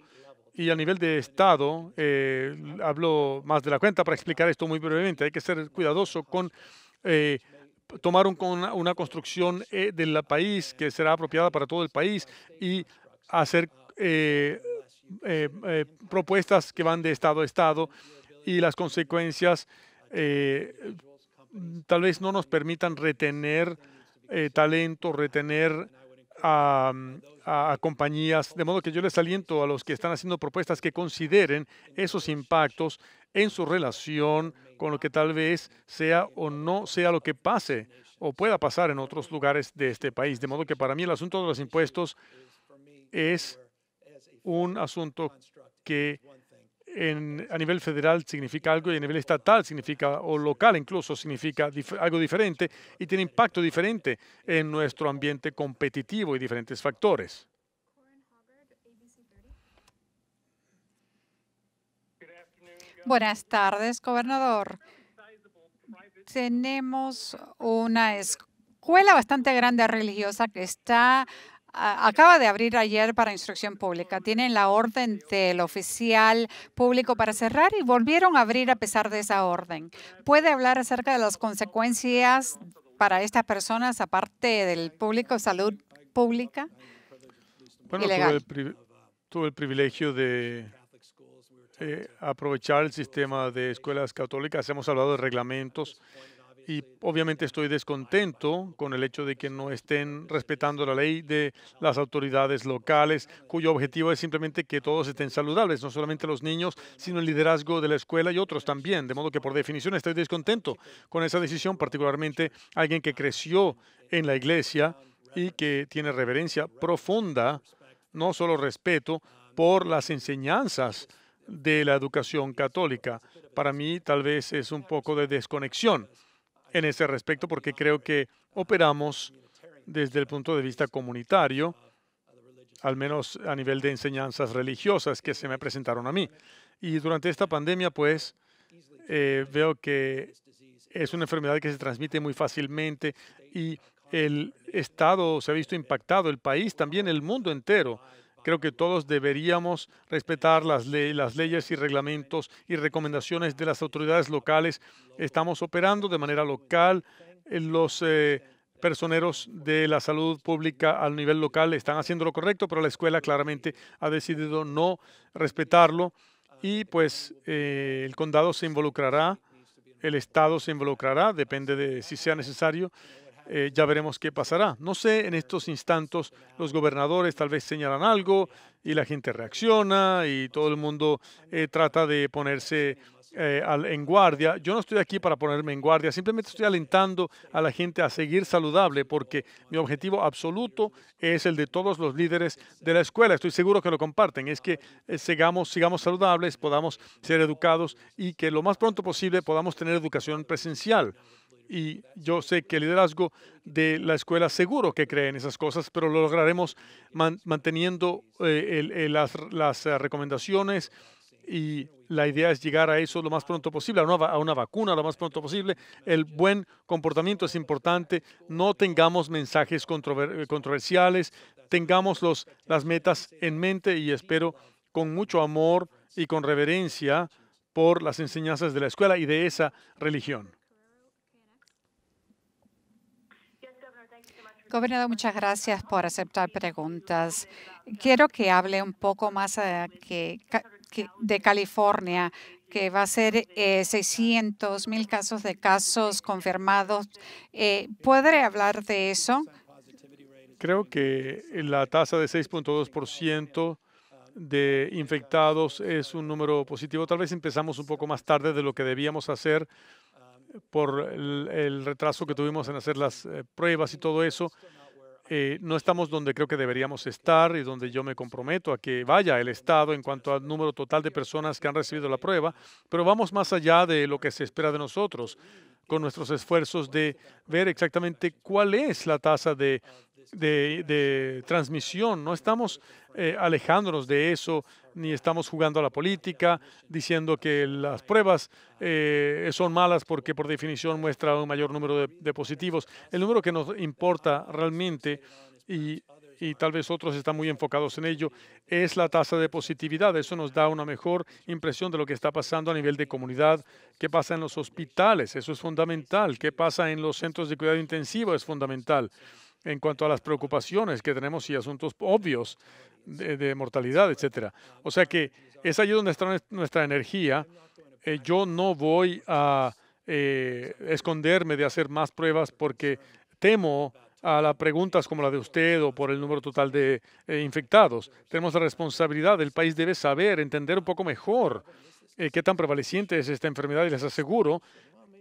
Speaker 1: Y a nivel de Estado, eh, hablo más de la cuenta para explicar esto muy brevemente. Hay que ser cuidadoso con eh, tomar una, construcción eh, del país que será apropiada para todo el país y hacer eh, eh, propuestas que van de estado a estado y las consecuencias tal vez no nos permitan retener talento, retener a, compañías. De modo que yo les aliento a los que están haciendo propuestas que consideren esos impactos en su relación con lo que tal vez sea o no sea lo que pase o pueda pasar en otros lugares de este país. De modo que para mí el asunto de los impuestos es un asunto que a nivel federal significa algo y a nivel estatal significa, o local incluso, significa algo diferente y tiene impacto diferente en nuestro ambiente competitivo y diferentes factores.
Speaker 2: Buenas tardes, gobernador. Tenemos una escuela bastante grande religiosa que está acaba de abrir ayer para instrucción pública. Tienen la orden del oficial público para cerrar y volvieron a abrir a pesar de esa orden. ¿Puede hablar acerca de las consecuencias para estas personas, aparte del público, salud pública? Bueno,
Speaker 1: tuve el privilegio de aprovechar el sistema de escuelas católicas. Hemos hablado de reglamentos y obviamente estoy descontento con el hecho de que no estén respetando la ley de las autoridades locales, cuyo objetivo es simplemente que todos estén saludables, no solamente los niños, sino el liderazgo de la escuela y otros también. De modo que por definición estoy descontento con esa decisión, particularmente alguien que creció en la iglesia y que tiene reverencia profunda, no solo respeto por las enseñanzas de la educación católica. Para mí tal vez es un poco de desconexión en ese respecto porque creo que operamos desde el punto de vista comunitario, al menos a nivel de enseñanzas religiosas que se me presentaron a mí. Y durante esta pandemia, pues, eh, veo que es una enfermedad que se transmite muy fácilmente y el Estado se ha visto impactado, el país, también el mundo entero Creo que todos deberíamos respetar las, las leyes y reglamentos y recomendaciones de las autoridades locales. Estamos operando de manera local. Eh, los eh, personeros de la salud pública al nivel local están haciendo lo correcto, pero la escuela claramente ha decidido no respetarlo y pues eh, el condado se involucrará, el Estado se involucrará, depende de si sea necesario. Eh, ya veremos qué pasará. No sé, en estos instantes los gobernadores tal vez señalan algo y la gente reacciona y todo el mundo eh, trata de ponerse eh, al, en guardia. Yo no estoy aquí para ponerme en guardia, simplemente estoy alentando a la gente a seguir saludable porque mi objetivo absoluto es el de todos los líderes de la escuela. Estoy seguro que lo comparten, es que sigamos, sigamos saludables, podamos ser educados y que lo más pronto posible podamos tener educación presencial y yo sé que el liderazgo de la escuela seguro que cree en esas cosas, pero lo lograremos manteniendo eh, eh, las, eh, recomendaciones y la idea es llegar a eso lo más pronto posible, a una, vacuna lo más pronto posible. El buen comportamiento es importante. No tengamos mensajes controversiales, tengamos los, las metas en mente y espero con mucho amor y con reverencia por las enseñanzas de la escuela y de esa religión.
Speaker 2: Gobernador, muchas gracias por aceptar preguntas. Quiero que hable un poco más eh, de California, que va a ser eh, 600 mil casos de casos confirmados. Eh, ¿Puede hablar de eso?
Speaker 1: Creo que la tasa de 6.2% de infectados es un número positivo. Tal vez empezamos un poco más tarde de lo que debíamos hacer por el, retraso que tuvimos en hacer las eh, pruebas y todo eso. Eh, no estamos donde creo que deberíamos estar y donde yo me comprometo a que vaya el Estado en cuanto al número total de personas que han recibido la prueba, pero vamos más allá de lo que se espera de nosotros con nuestros esfuerzos de ver exactamente cuál es la tasa de, transmisión. No estamos eh, alejándonos de eso ni estamos jugando a la política, diciendo que las pruebas eh, son malas porque por definición muestra un mayor número de, de positivos. El número que nos importa realmente y y tal vez otros están muy enfocados en ello, es la tasa de positividad. Eso nos da una mejor impresión de lo que está pasando a nivel de comunidad, qué pasa en los hospitales, eso es fundamental, qué pasa en los centros de cuidado intensivo es fundamental. En cuanto a las preocupaciones que tenemos y asuntos obvios de, mortalidad, etcétera. O sea que es allí donde está nuestra energía. Eh, yo no voy a eh, esconderme de hacer más pruebas porque temo a las preguntas como la de usted o por el número total de eh, infectados. Tenemos la responsabilidad. El país debe saber, entender un poco mejor eh, qué tan prevaleciente es esta enfermedad y les aseguro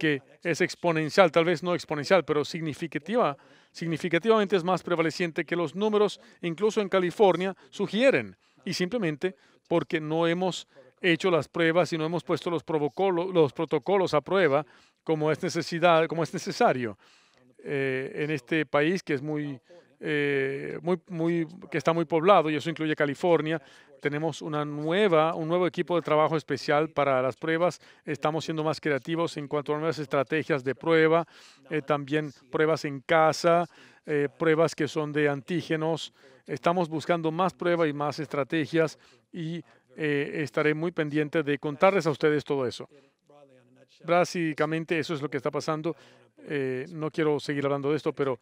Speaker 1: que es exponencial, tal vez no exponencial, pero significativa, significativamente es más prevaleciente que los números, incluso en California, sugieren. Y simplemente porque no hemos hecho las pruebas y no hemos puesto los, los protocolos a prueba como es, necesidad, como es necesario. Eh, en este país que es muy, eh, muy, muy, que está muy poblado, y eso incluye California. Tenemos una nueva, un nuevo equipo de trabajo especial para las pruebas. Estamos siendo más creativos en cuanto a nuevas estrategias de prueba, eh, también pruebas en casa, pruebas que son de antígenos. Estamos buscando más pruebas y más estrategias y estaré muy pendiente de contarles a ustedes todo eso. Básicamente eso es lo que está pasando. Eh, no quiero seguir hablando de esto, pero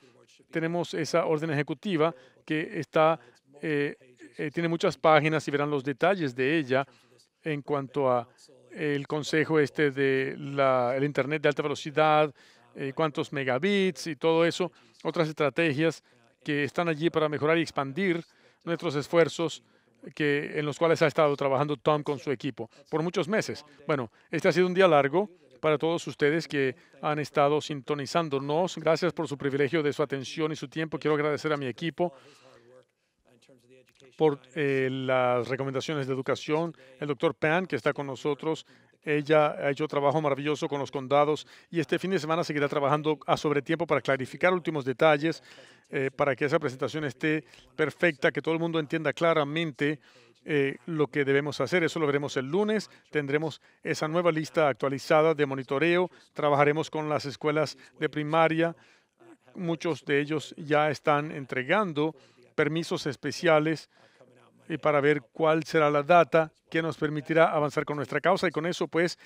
Speaker 1: tenemos esa orden ejecutiva que está, eh, eh, tiene muchas páginas y verán los detalles de ella en cuanto a el consejo este de la, el internet de alta velocidad, cuántos megabits y todo eso, otras estrategias que están allí para mejorar y expandir nuestros esfuerzos que, en los cuales ha estado trabajando Tom con su equipo por muchos meses. Bueno, este ha sido un día largo para todos ustedes que han estado sintonizándonos. Gracias por su privilegio de su atención y su tiempo. Quiero agradecer a mi equipo por eh, las recomendaciones de educación. El doctor Pan, que está con nosotros, ella ha hecho trabajo maravilloso con los condados y este fin de semana seguirá trabajando a sobretiempo para clarificar últimos detalles, eh, para que esa presentación esté perfecta, que todo el mundo entienda claramente eh, lo que debemos hacer. Eso lo veremos el lunes. Tendremos esa nueva lista actualizada de monitoreo. Trabajaremos con las escuelas de primaria. Muchos de ellos ya están entregando permisos especiales y eh, para ver cuál será la data que nos permitirá avanzar con nuestra causa. Y con eso, pues,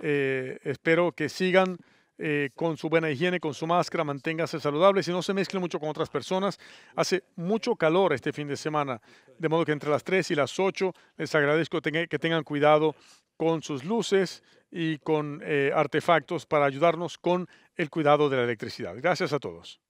Speaker 1: eh, espero que sigan eh, con su buena higiene, con su máscara, manténgase saludable y no se mezcle mucho con otras personas. Hace mucho calor este fin de semana, de modo que entre las 3 y las 8 les agradezco que tengan cuidado con sus luces y con eh, artefactos para ayudarnos con el cuidado de la electricidad. Gracias a todos.